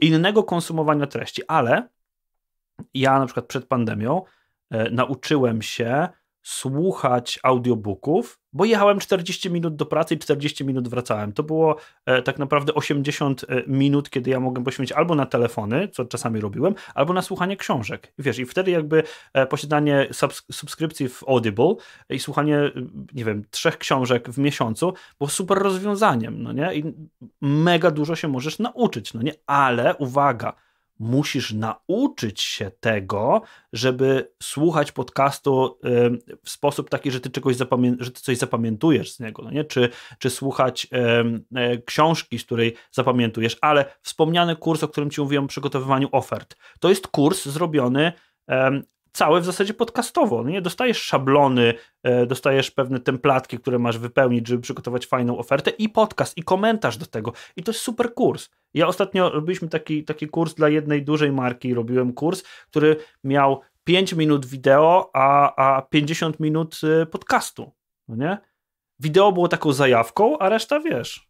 innego konsumowania treści, ale ja na przykład przed pandemią E, nauczyłem się słuchać audiobooków, bo jechałem 40 minut do pracy i 40 minut wracałem. To było e, tak naprawdę 80 e, minut, kiedy ja mogłem poświęcić albo na telefony, co czasami robiłem, albo na słuchanie książek. Wiesz, i wtedy jakby posiadanie subs subskrypcji w Audible i słuchanie, nie wiem, trzech książek w miesiącu było super rozwiązaniem, no nie? I mega dużo się możesz nauczyć, no nie? Ale uwaga, musisz nauczyć się tego, żeby słuchać podcastu w sposób taki, że ty czegoś zapamię- że ty coś zapamiętujesz z niego, no nie? Czy, czy słuchać e, książki, z której zapamiętujesz, ale wspomniany kurs, o którym ci mówiłem, o przygotowywaniu ofert, to jest kurs zrobiony całe w zasadzie podcastowo. No nie dostajesz szablony, e, dostajesz pewne templatki, które masz wypełnić, żeby przygotować fajną ofertę i podcast, i komentarz do tego. I to jest super kurs. Ja ostatnio robiliśmy taki, taki kurs dla jednej dużej marki, robiłem kurs, który miał 5 minut wideo, a, a 50 minut e, podcastu. No nie? Wideo było taką zajawką, a reszta wiesz,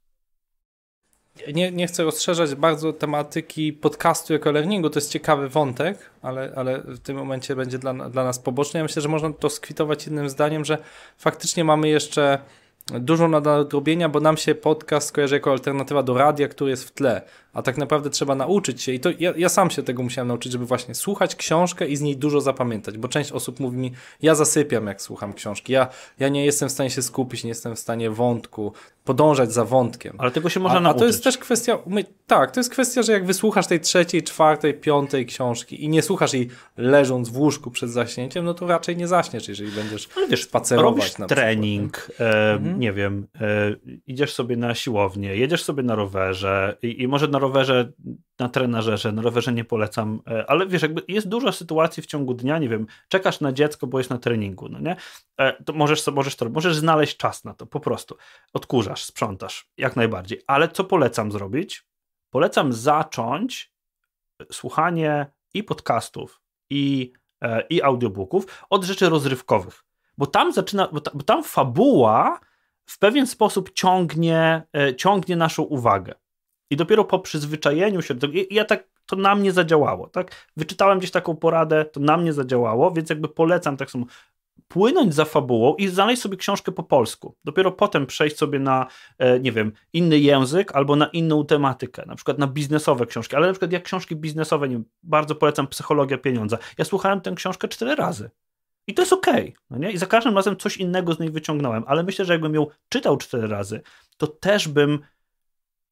nie, nie chcę rozszerzać bardzo tematyki podcastu jako learningu, to jest ciekawy wątek, ale, ale w tym momencie będzie dla, dla nas poboczny. Ja myślę, że można to skwitować innym zdaniem, że faktycznie mamy jeszcze dużo nadrobienia, bo nam się podcast kojarzy jako alternatywa do radia, który jest w tle a tak naprawdę trzeba nauczyć się i to ja, ja, sam się tego musiałem nauczyć, żeby właśnie słuchać książkę i z niej dużo zapamiętać, bo część osób mówi mi, ja zasypiam jak słucham książki, ja, ja nie jestem w stanie się skupić, nie jestem w stanie wątku, podążać za wątkiem. Ale tego się można a, nauczyć. A to jest też kwestia, my, tak, to jest kwestia, że jak wysłuchasz tej trzeciej, czwartej, piątej książki i nie słuchasz jej leżąc w łóżku przed zaśnięciem, no to raczej nie zaśniesz, jeżeli będziesz Ale wiesz, spacerować. na trening, przykład, e, mhm. nie wiem, e, idziesz sobie na siłownię, jedziesz sobie na rowerze i, i może na rowerze rowerze, na trenerze na rowerze nie polecam, e, ale wiesz, jakby jest dużo sytuacji w ciągu dnia, nie wiem, czekasz na dziecko, bo jest na treningu, no nie? E, to możesz możesz to, możesz znaleźć czas na to, po prostu. Odkurzasz, sprzątasz, jak najbardziej. Ale co polecam zrobić? Polecam zacząć e, słuchanie i podcastów, i, i audiobooków od rzeczy rozrywkowych, bo tam zaczyna, bo, ta, bo tam fabuła w pewien sposób ciągnie, ciągnie naszą uwagę. I dopiero po przyzwyczajeniu się do tego, ja tak, to na mnie zadziałało, tak? Wyczytałem gdzieś taką poradę, to na mnie zadziałało, więc jakby polecam tak samo płynąć za fabułą i znaleźć sobie książkę po polsku. Dopiero potem przejść sobie na, e, nie wiem, inny język albo na inną tematykę, na przykład na biznesowe książki. Ale na przykład jak książki biznesowe, nie wiem, bardzo polecam Psychologia Pieniądza. Ja słuchałem tę książkę cztery razy. I to jest okej. Okay, no I za każdym razem coś innego z niej wyciągnąłem, ale myślę, że jakbym ją czytał cztery razy, to też bym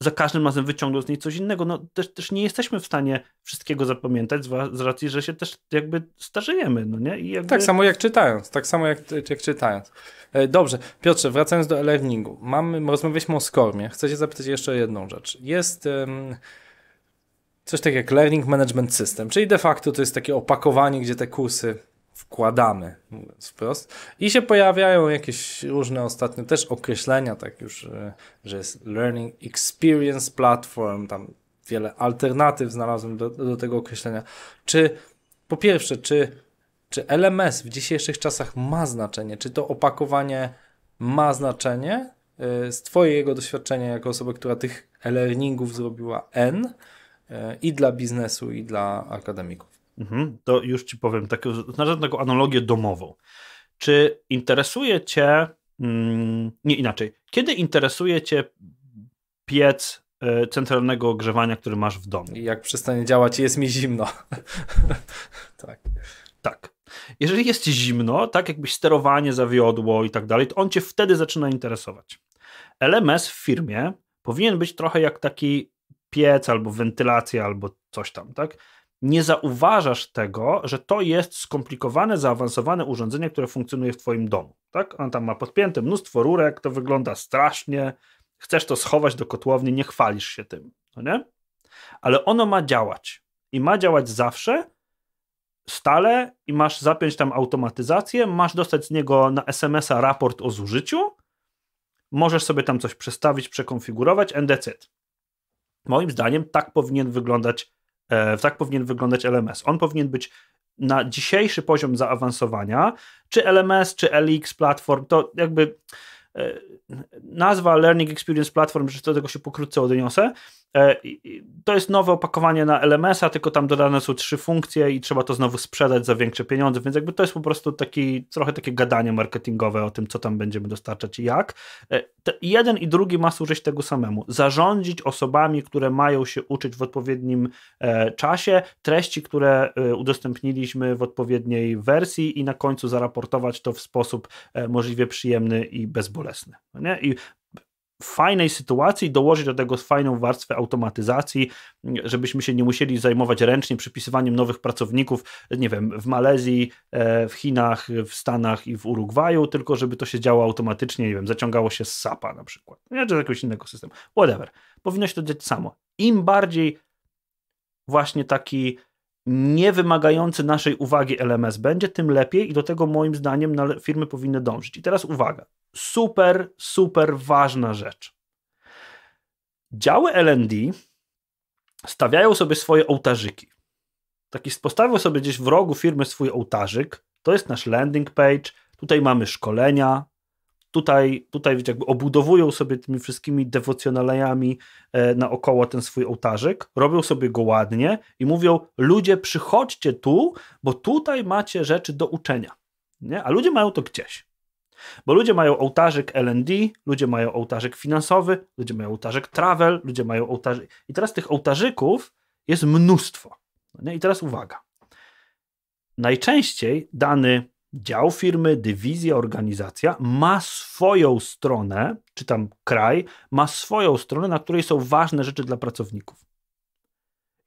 za każdym razem wyciągnął z niej coś innego. No, też, też nie jesteśmy w stanie wszystkiego zapamiętać z racji, że się też jakby starzejemy. No nie? Jakby... Tak samo jak czytając. Tak samo jak, jak czytając. E, dobrze, Piotrze, wracając do e-learningu. Mamy, rozmawialiśmy o skormie. Chcę cię zapytać jeszcze o jedną rzecz. Jest... Um coś takiego jak Learning Management System, czyli de facto to jest takie opakowanie, gdzie te kursy wkładamy, mówiąc wprost. I się pojawiają jakieś różne ostatnie też określenia, tak już, e, że jest Learning Experience Platform, tam wiele alternatyw znalazłem do, do tego określenia. Czy po pierwsze, czy, czy LMS w dzisiejszych czasach ma znaczenie? Czy to opakowanie ma znaczenie? E, z Twojego doświadczenia, jako osoby, która tych e-learningów zrobiła N e, i dla biznesu, i dla akademików. Mhm, to już ci powiem, tak, znalazłem taką analogię domową. Czy interesuje cię, mm, nie inaczej, kiedy interesuje cię piec y, centralnego ogrzewania, który masz w domu? I jak przestanie działać, jest mi zimno. tak. Tak. Jeżeli jest ci zimno, tak jakbyś sterowanie zawiodło i tak dalej, to on cię wtedy zaczyna interesować. LMS w firmie powinien być trochę jak taki piec albo wentylacja albo coś tam, tak? nie zauważasz tego, że to jest skomplikowane, zaawansowane urządzenie, które funkcjonuje w Twoim domu. Tak? On tam ma podpięte mnóstwo rurek, to wygląda strasznie, chcesz to schować do kotłowni, nie chwalisz się tym, no nie? Ale ono ma działać i ma działać zawsze, stale i masz zapiąć tam automatyzację, masz dostać z niego na SMS-a raport o zużyciu, możesz sobie tam coś przestawić, przekonfigurować, and that's it. Moim zdaniem tak powinien wyglądać E, tak powinien wyglądać LMS. On powinien być na dzisiejszy poziom zaawansowania, czy LMS, czy LX platform, to jakby e, nazwa Learning Experience Platform, że do tego się pokrótce odniosę, E, to jest nowe opakowanie na LMS-a, tylko tam dodane są trzy funkcje i trzeba to znowu sprzedać za większe pieniądze, więc jakby to jest po prostu taki, trochę takie gadanie marketingowe o tym, co tam będziemy dostarczać i jak. E, jeden i drugi ma służyć tego samemu. Zarządzić osobami, które mają się uczyć w odpowiednim e, czasie, treści, które udostępniliśmy w odpowiedniej wersji i na końcu zaraportować to w sposób możliwie przyjemny i bezbolesny. No nie? I fajnej sytuacji dołożyć do tego fajną warstwę automatyzacji, żebyśmy się nie musieli zajmować ręcznie przypisywaniem nowych pracowników, nie wiem, w Malezji, e, w Chinach, w Stanach i w Urugwaju, tylko żeby to się działo automatycznie, nie wiem, zaciągało się z SAP-a na przykład, nie, czy z jakiegoś innego systemu, whatever. Powinno się to dziać samo. Im bardziej właśnie taki niewymagający naszej uwagi LMS będzie, tym lepiej i do tego moim zdaniem firmy powinny dążyć. I teraz uwaga, super, super ważna rzecz. Działy LND stawiają sobie swoje ołtarzyki. Taki postawił sobie gdzieś w rogu firmy swój ołtarzyk. To jest nasz landing page. Tutaj mamy szkolenia. Tutaj, tutaj jakby obudowują sobie tymi wszystkimi dewocjonalejami e, naokoło ten swój ołtarzyk, robią sobie go ładnie i mówią: Ludzie, przychodźcie tu, bo tutaj macie rzeczy do uczenia. Nie? A ludzie mają to gdzieś. Bo ludzie mają ołtarzyk LD, ludzie mają ołtarzyk finansowy, ludzie mają ołtarzyk travel, ludzie mają ołtarzyk. I teraz tych ołtarzyków jest mnóstwo. No I teraz uwaga. Najczęściej dany dział firmy, dywizja, organizacja ma swoją stronę, czy tam kraj, ma swoją stronę, na której są ważne rzeczy dla pracowników.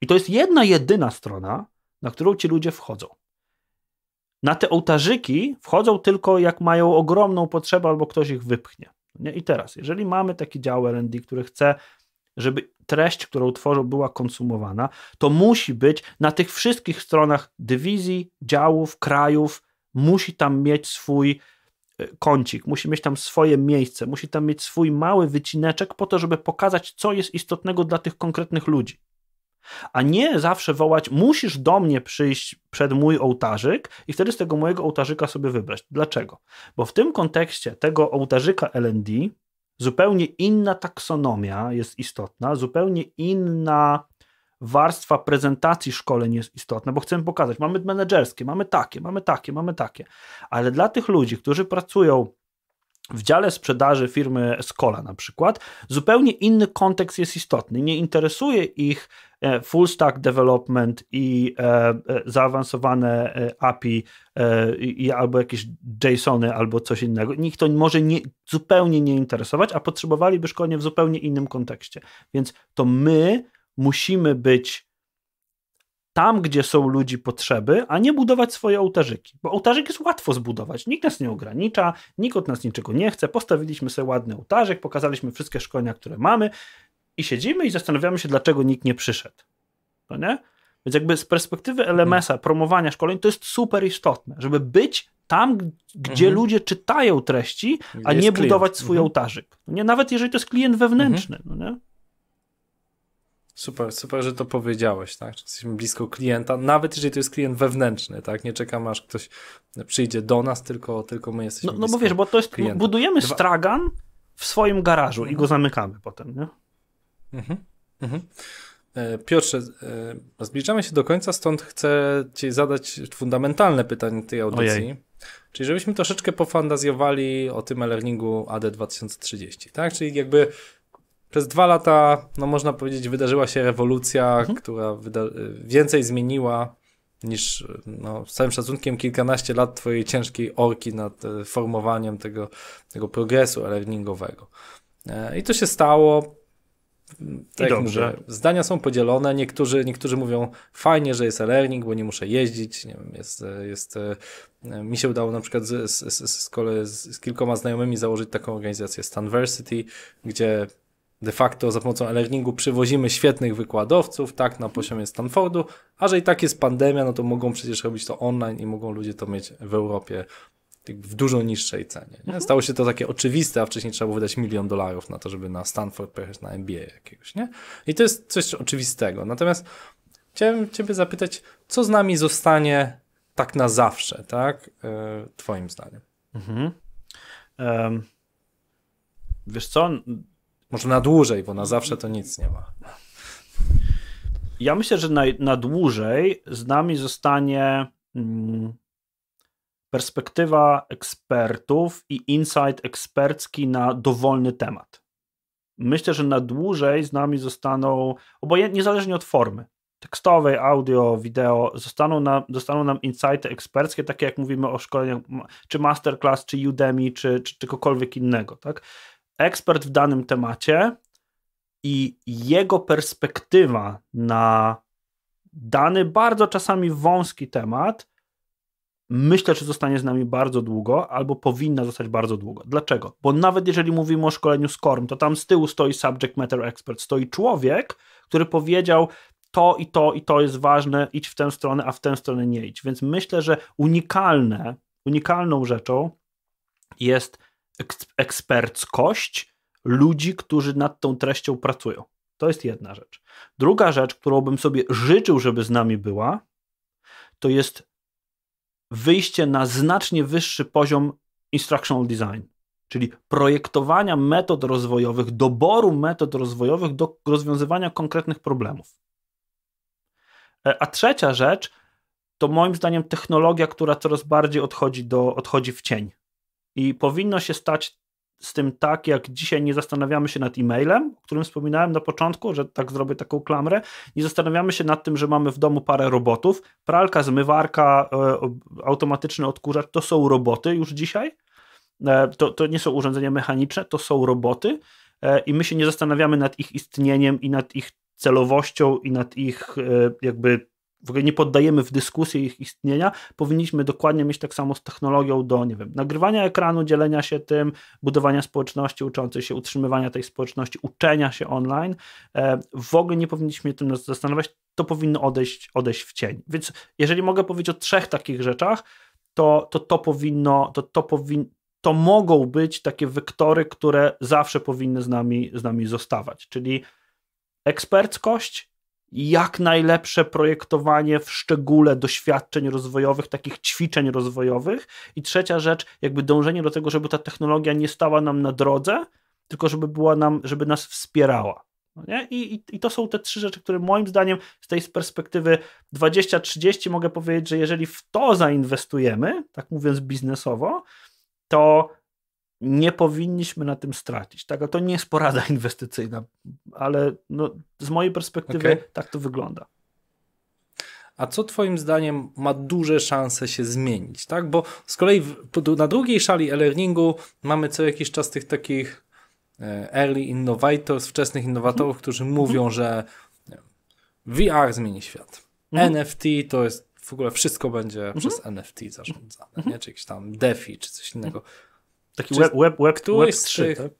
I to jest jedna, jedyna strona, na którą ci ludzie wchodzą. Na te ołtarzyki wchodzą tylko jak mają ogromną potrzebę albo ktoś ich wypchnie. Nie? I teraz, jeżeli mamy taki dział R&D, który chce, żeby treść, którą tworzą, była konsumowana, to musi być na tych wszystkich stronach dywizji, działów, krajów, musi tam mieć swój e, kącik, musi mieć tam swoje miejsce, musi tam mieć swój mały wycineczek po to, żeby pokazać, co jest istotnego dla tych konkretnych ludzi. A nie zawsze wołać, musisz do mnie przyjść przed mój ołtarzyk i wtedy z tego mojego ołtarzyka sobie wybrać. Dlaczego? Bo w tym kontekście tego ołtarzyka LND zupełnie inna taksonomia jest istotna, zupełnie inna warstwa prezentacji szkoleń jest istotna, bo chcemy pokazać, mamy menedżerskie, mamy takie, mamy takie, mamy takie. Ale dla tych ludzi, którzy pracują w dziale sprzedaży firmy Skola, na przykład, zupełnie inny kontekst jest istotny. Nie interesuje ich e, full stack development i e, e, zaawansowane API i albo jakieś JSONy albo coś innego. Nikt to może nie, zupełnie nie interesować, a potrzebowaliby szkolenie w zupełnie innym kontekście. Więc to my musimy być tam, gdzie są ludzi potrzeby, a nie budować swoje ołtarzyki. Bo ołtarzyk jest łatwo zbudować. Nikt nas nie ogranicza, nikt od nas niczego nie chce. Postawiliśmy sobie ładny ołtarzyk, pokazaliśmy wszystkie szkolenia, które mamy i siedzimy i zastanawiamy się, dlaczego nikt nie przyszedł. No nie? Więc jakby z perspektywy mhm. LMS-a, promowania szkoleń, to jest super istotne, żeby być tam, gdzie mhm. ludzie czytają treści, a jest nie budować klient. swój mhm. ołtarzyk. No nie? Nawet jeżeli to jest klient wewnętrzny. Mhm. No nie? Super, super, że to powiedziałeś, tak? Czy jesteśmy blisko klienta, nawet jeżeli to jest klient wewnętrzny, tak? Nie czekam, aż ktoś przyjdzie do nas, tylko, tylko my jesteśmy. No, no bo wiesz, bo to jest. Klienta. Budujemy stragan w swoim garażu i go mhm. zamykamy potem, nie? Mhm. Mhm. E, Piotrze, e, zbliżamy się do końca, stąd chcę Ci zadać fundamentalne pytanie tej audycji. Ojej. Czyli żebyśmy troszeczkę pofantazjowali o tym e-learningu AD 2030, tak? Czyli jakby przez dwa lata, no można powiedzieć, wydarzyła się rewolucja, mhm. która więcej zmieniła niż no, z całym szacunkiem kilkanaście lat twojej ciężkiej orki nad e, formowaniem tego, tego progresu e-learningowego. E, I to się stało. Tak dobrze. Mówię, zdania są podzielone. Niektórzy, niektórzy mówią fajnie, że jest e-learning, bo nie muszę jeździć. Nie wiem, jest, e, jest, e, e, mi się udało na przykład z, z, z, z, z kilkoma znajomymi założyć taką organizację Stanversity, gdzie de facto za pomocą e-learningu przywozimy świetnych wykładowców, tak, na poziomie Stanfordu, a że i tak jest pandemia, no to mogą przecież robić to online i mogą ludzie to mieć w Europie tak, w dużo niższej cenie. Nie? Mhm. Stało się to takie oczywiste, a wcześniej trzeba było wydać milion dolarów na to, żeby na Stanford pojechać na MBA jakiegoś, nie? I to jest coś oczywistego. Natomiast chciałem Ciebie zapytać, co z nami zostanie tak na zawsze, tak? E, twoim zdaniem. Mhm. Um, wiesz co, może na dłużej, bo na zawsze to nic nie ma. Ja myślę, że na, na dłużej z nami zostanie mm, perspektywa ekspertów i insight ekspercki na dowolny temat. Myślę, że na dłużej z nami zostaną, obojętnie, niezależnie od formy tekstowej, audio, wideo, zostaną nam, zostaną nam insighty eksperckie, takie jak mówimy o szkoleniach, czy masterclass, czy Udemy, czy, czegokolwiek innego. Tak? ekspert w danym temacie i jego perspektywa na dany bardzo czasami wąski temat, myślę, że zostanie z nami bardzo długo, albo powinna zostać bardzo długo. Dlaczego? Bo nawet jeżeli mówimy o szkoleniu z KORM, to tam z tyłu stoi subject matter expert, stoi człowiek, który powiedział, to i to i to jest ważne, idź w tę stronę, a w tę stronę nie idź. Więc myślę, że unikalne, unikalną rzeczą jest eksperckość ludzi, którzy nad tą treścią pracują. To jest jedna rzecz. Druga rzecz, którą bym sobie życzył, żeby z nami była, to jest wyjście na znacznie wyższy poziom instructional design, czyli projektowania metod rozwojowych, doboru metod rozwojowych do rozwiązywania konkretnych problemów. E, a trzecia rzecz to moim zdaniem technologia, która coraz bardziej odchodzi, do, odchodzi w cień. I powinno się stać z tym tak, jak dzisiaj nie zastanawiamy się nad e-mailem, o którym wspominałem na początku, że tak zrobię taką klamrę, nie zastanawiamy się nad tym, że mamy w domu parę robotów, pralka, zmywarka, e, automatyczny odkurzacz, to są roboty już dzisiaj, e, to, to nie są urządzenia mechaniczne, to są roboty e, i my się nie zastanawiamy nad ich istnieniem i nad ich celowością i nad ich jakby w ogóle nie poddajemy w dyskusję ich istnienia, powinniśmy dokładnie mieć tak samo z technologią do, nie wiem, nagrywania ekranu, dzielenia się tym, budowania społeczności uczącej się, utrzymywania tej społeczności, uczenia się online. E, w ogóle nie powinniśmy się tym zastanawiać, to powinno odejść, odejść w cień. Więc jeżeli mogę powiedzieć o trzech takich rzeczach, to to, to powinno, to, to powinno, to mogą być takie wektory, które zawsze powinny z nami, z nami zostawać, czyli eksperckość, jak najlepsze projektowanie w szczególe doświadczeń rozwojowych, takich ćwiczeń rozwojowych. I trzecia rzecz, jakby dążenie do tego, żeby ta technologia nie stała nam na drodze, tylko żeby była nam, żeby nas wspierała. No I, i, I, to są te trzy rzeczy, które moim zdaniem z tej perspektywy 20-30 mogę powiedzieć, że jeżeli w to zainwestujemy, tak mówiąc biznesowo, to nie powinniśmy na tym stracić. Tak, a to nie jest porada inwestycyjna, ale no, z mojej perspektywy okay. tak to wygląda. A co Twoim zdaniem ma duże szanse się zmienić? Tak? Bo z kolei na drugiej szali e-learningu mamy co jakiś czas tych takich e, early innovators, wczesnych innowatorów, mhm. którzy mm mówią, mhm. że VR zmieni świat. Mm NFT to jest w ogóle wszystko będzie mm przez NFT zarządzane, mhm. nie? czy jakieś tam DeFi, czy coś innego. Taki web, web, web, web 3, tak?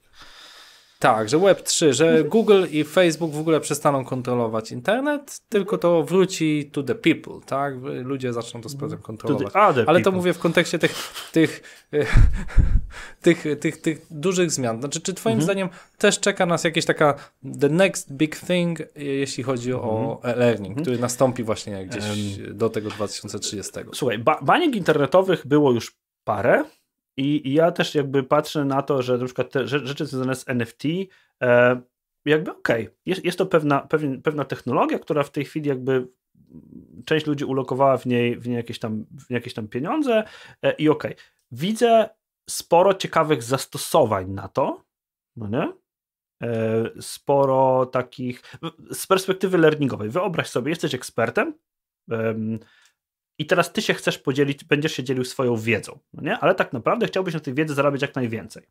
Tak, że Web3, że Google i Facebook w ogóle przestaną kontrolować internet, tylko to wróci to the people, tak? Ludzie zaczną to sprawę mhm. kontrolować. Ale people. to mówię w kontekście tych, tych, tych, tych, tych, dużych zmian. Znaczy, czy Twoim mhm. zdaniem też czeka nas jakaś taka the next big thing, jeśli chodzi o mhm. e-learning, mhm. który nastąpi właśnie gdzieś do tego 2030? Słuchaj, ba baniek internetowych było już parę. I, I, ja też jakby patrzę na to, że na przykład te rzeczy związane z NFT, e, jakby okej, okay. jest, jest to pewna, pewien, pewna technologia, która w tej chwili jakby część ludzi ulokowała w niej, w niej jakieś, tam, w jakieś tam pieniądze e, i okej. Okay. Widzę sporo ciekawych zastosowań na to, no nie? E, sporo takich z perspektywy learningowej. Wyobraź sobie, jesteś ekspertem, i teraz ty się chcesz podzielić, będziesz się dzielił swoją wiedzą, no nie? ale tak naprawdę chciałbyś na tej wiedzy zarabiać jak najwięcej.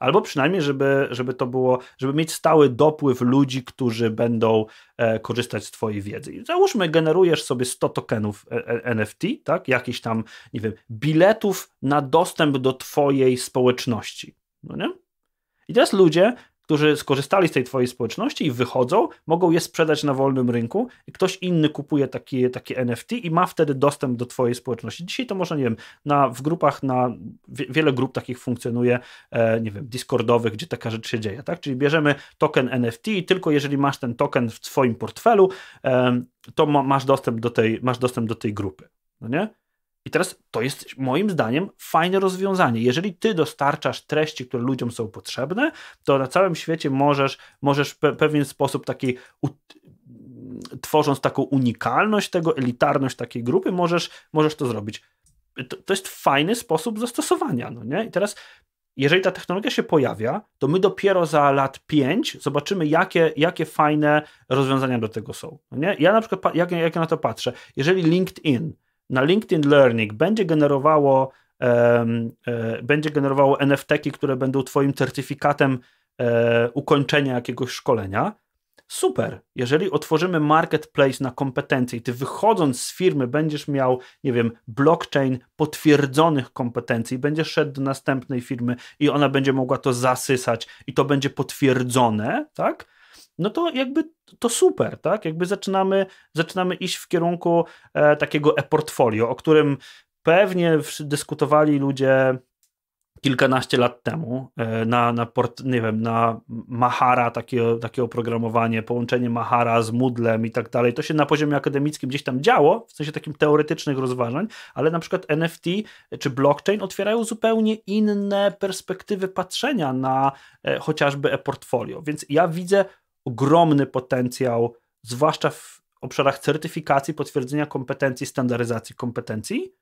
Albo przynajmniej, żeby, żeby to było, żeby mieć stały dopływ ludzi, którzy będą e, korzystać z Twojej wiedzy. I załóżmy, generujesz sobie 100 tokenów e, e, NFT, tak? Jakichś tam, nie wiem, biletów na dostęp do Twojej społeczności. No nie? I teraz ludzie którzy skorzystali z tej twojej społeczności i wychodzą, mogą je sprzedać na wolnym rynku i ktoś inny kupuje takie, takie NFT i ma wtedy dostęp do twojej społeczności. Dzisiaj to można, nie wiem, na, w grupach, na wiele grup takich funkcjonuje, e, nie wiem, Discordowych, gdzie taka rzecz się dzieje, tak? Czyli bierzemy token NFT i tylko jeżeli masz ten token w swoim portfelu, e, to ma, masz, dostęp do tej, masz dostęp do tej grupy, no nie? I teraz to jest moim zdaniem fajne rozwiązanie. Jeżeli ty dostarczasz treści, które ludziom są potrzebne, to na całym świecie możesz, możesz pe pewien sposób taki tworząc taką unikalność tego, elitarność takiej grupy, możesz, możesz to zrobić. To, to jest fajny sposób zastosowania. No nie? I teraz jeżeli ta technologia się pojawia, to my dopiero za lat 5 zobaczymy, jakie, jakie fajne rozwiązania do tego są. No nie? Ja na przykład, jak, jak na to patrzę, jeżeli LinkedIn na LinkedIn Learning będzie generowało, um, e, będzie generowało nft które będą Twoim certyfikatem e, ukończenia jakiegoś szkolenia, super. Jeżeli otworzymy marketplace na kompetencje i Ty wychodząc z firmy będziesz miał, nie wiem, blockchain potwierdzonych kompetencji, będziesz szedł do następnej firmy i ona będzie mogła to zasysać i to będzie potwierdzone, tak? no to jakby to super, tak? Jakby zaczynamy, zaczynamy iść w kierunku e, takiego e-portfolio, o którym pewnie dyskutowali ludzie kilkanaście lat temu e, na, na, port, nie wiem, na Mahara, takie, takie oprogramowanie, połączenie Mahara z Moodlem i tak dalej. To się na poziomie akademickim gdzieś tam działo, w sensie takim teoretycznych rozważań, ale na przykład NFT czy blockchain otwierają zupełnie inne perspektywy patrzenia na e, chociażby e-portfolio. Więc ja widzę ogromny potencjał, zwłaszcza w obszarach certyfikacji, potwierdzenia kompetencji, standaryzacji kompetencji,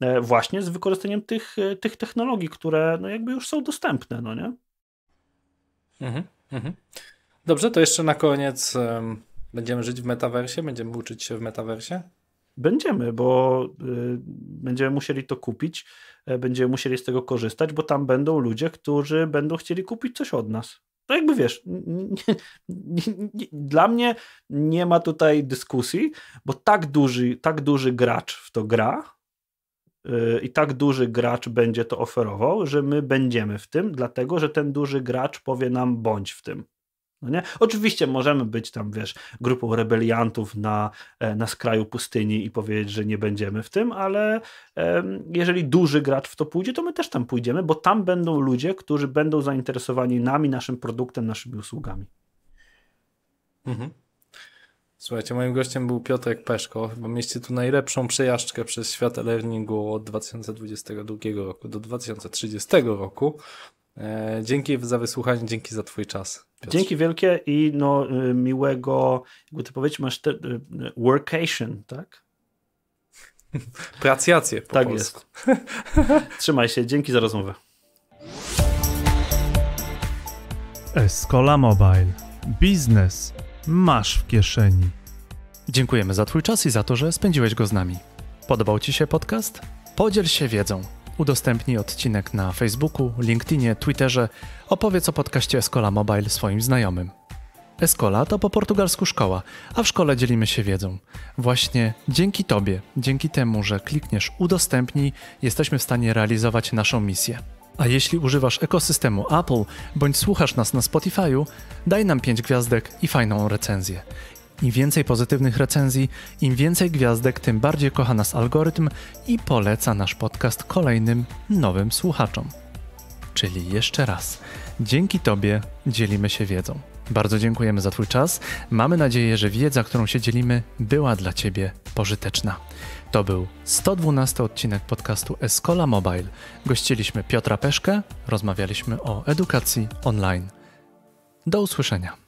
e, właśnie z wykorzystaniem tych, e, tych technologii, które no jakby już są dostępne, no nie? Mhm, mhm. Dobrze, to jeszcze na koniec będziemy żyć w metaversie, będziemy uczyć się w metaversie? Będziemy, bo y, będziemy musieli to kupić, y, będziemy musieli z tego korzystać, bo tam będą ludzie, którzy będą chcieli kupić coś od nas. To jakby wiesz, nie, nie, nie, dla mnie nie ma tutaj dyskusji, bo tak duży, tak duży gracz w to gra yy, i tak duży gracz będzie to oferował, że my będziemy w tym, dlatego że ten duży gracz powie nam bądź w tym. No nie? Oczywiście możemy być tam, wiesz, grupą rebeliantów na, e, na skraju pustyni i powiedzieć, że nie będziemy w tym, ale um, jeżeli duży gracz w to pójdzie, to my też tam pójdziemy, bo tam będą ludzie, którzy będą zainteresowani nami, naszym produktem, naszymi usługami. Mhm. Słuchajcie, moim gościem był Piotrek Peszko. bo mieście tu najlepszą przejażdżkę przez świat e-learningu od 2022 roku do 2030 roku. E, dzięki za wysłuchanie, dzięki za Twój czas. Piotr. Dzięki wielkie i no, y, miłego, jakby to powiedzieć, masz te, y, y, workation, tak? Pracjację po Tak polsku. jest. Trzymaj się, dzięki za rozmowę. Escola Mobile. Biznes masz w kieszeni. Dziękujemy za Twój czas i za to, że spędziłeś go z nami. Podobał Ci się podcast? Podziel się wiedzą udostępnij odcinek na Facebooku, LinkedInie, Twitterze, opowiedz o podcaście Escola Mobile swoim znajomym. Escola to po portugalsku szkoła, a w szkole dzielimy się wiedzą. Właśnie dzięki Tobie, dzięki temu, że klikniesz udostępnij, jesteśmy w stanie realizować naszą misję. A jeśli używasz ekosystemu Apple bądź słuchasz nas na Spotify'u, daj nam 5 gwiazdek i fajną recenzję. Im więcej pozytywnych recenzji, im więcej gwiazdek, tym bardziej kocha nas algorytm i poleca nasz podcast kolejnym nowym słuchaczom. Czyli jeszcze raz, dzięki Tobie dzielimy się wiedzą. Bardzo dziękujemy za Twój czas. Mamy nadzieję, że wiedza, którą się dzielimy, była dla Ciebie pożyteczna. To był 112 odcinek podcastu Escola Mobile. Gościliśmy Piotra Peszkę, rozmawialiśmy o edukacji online. Do usłyszenia.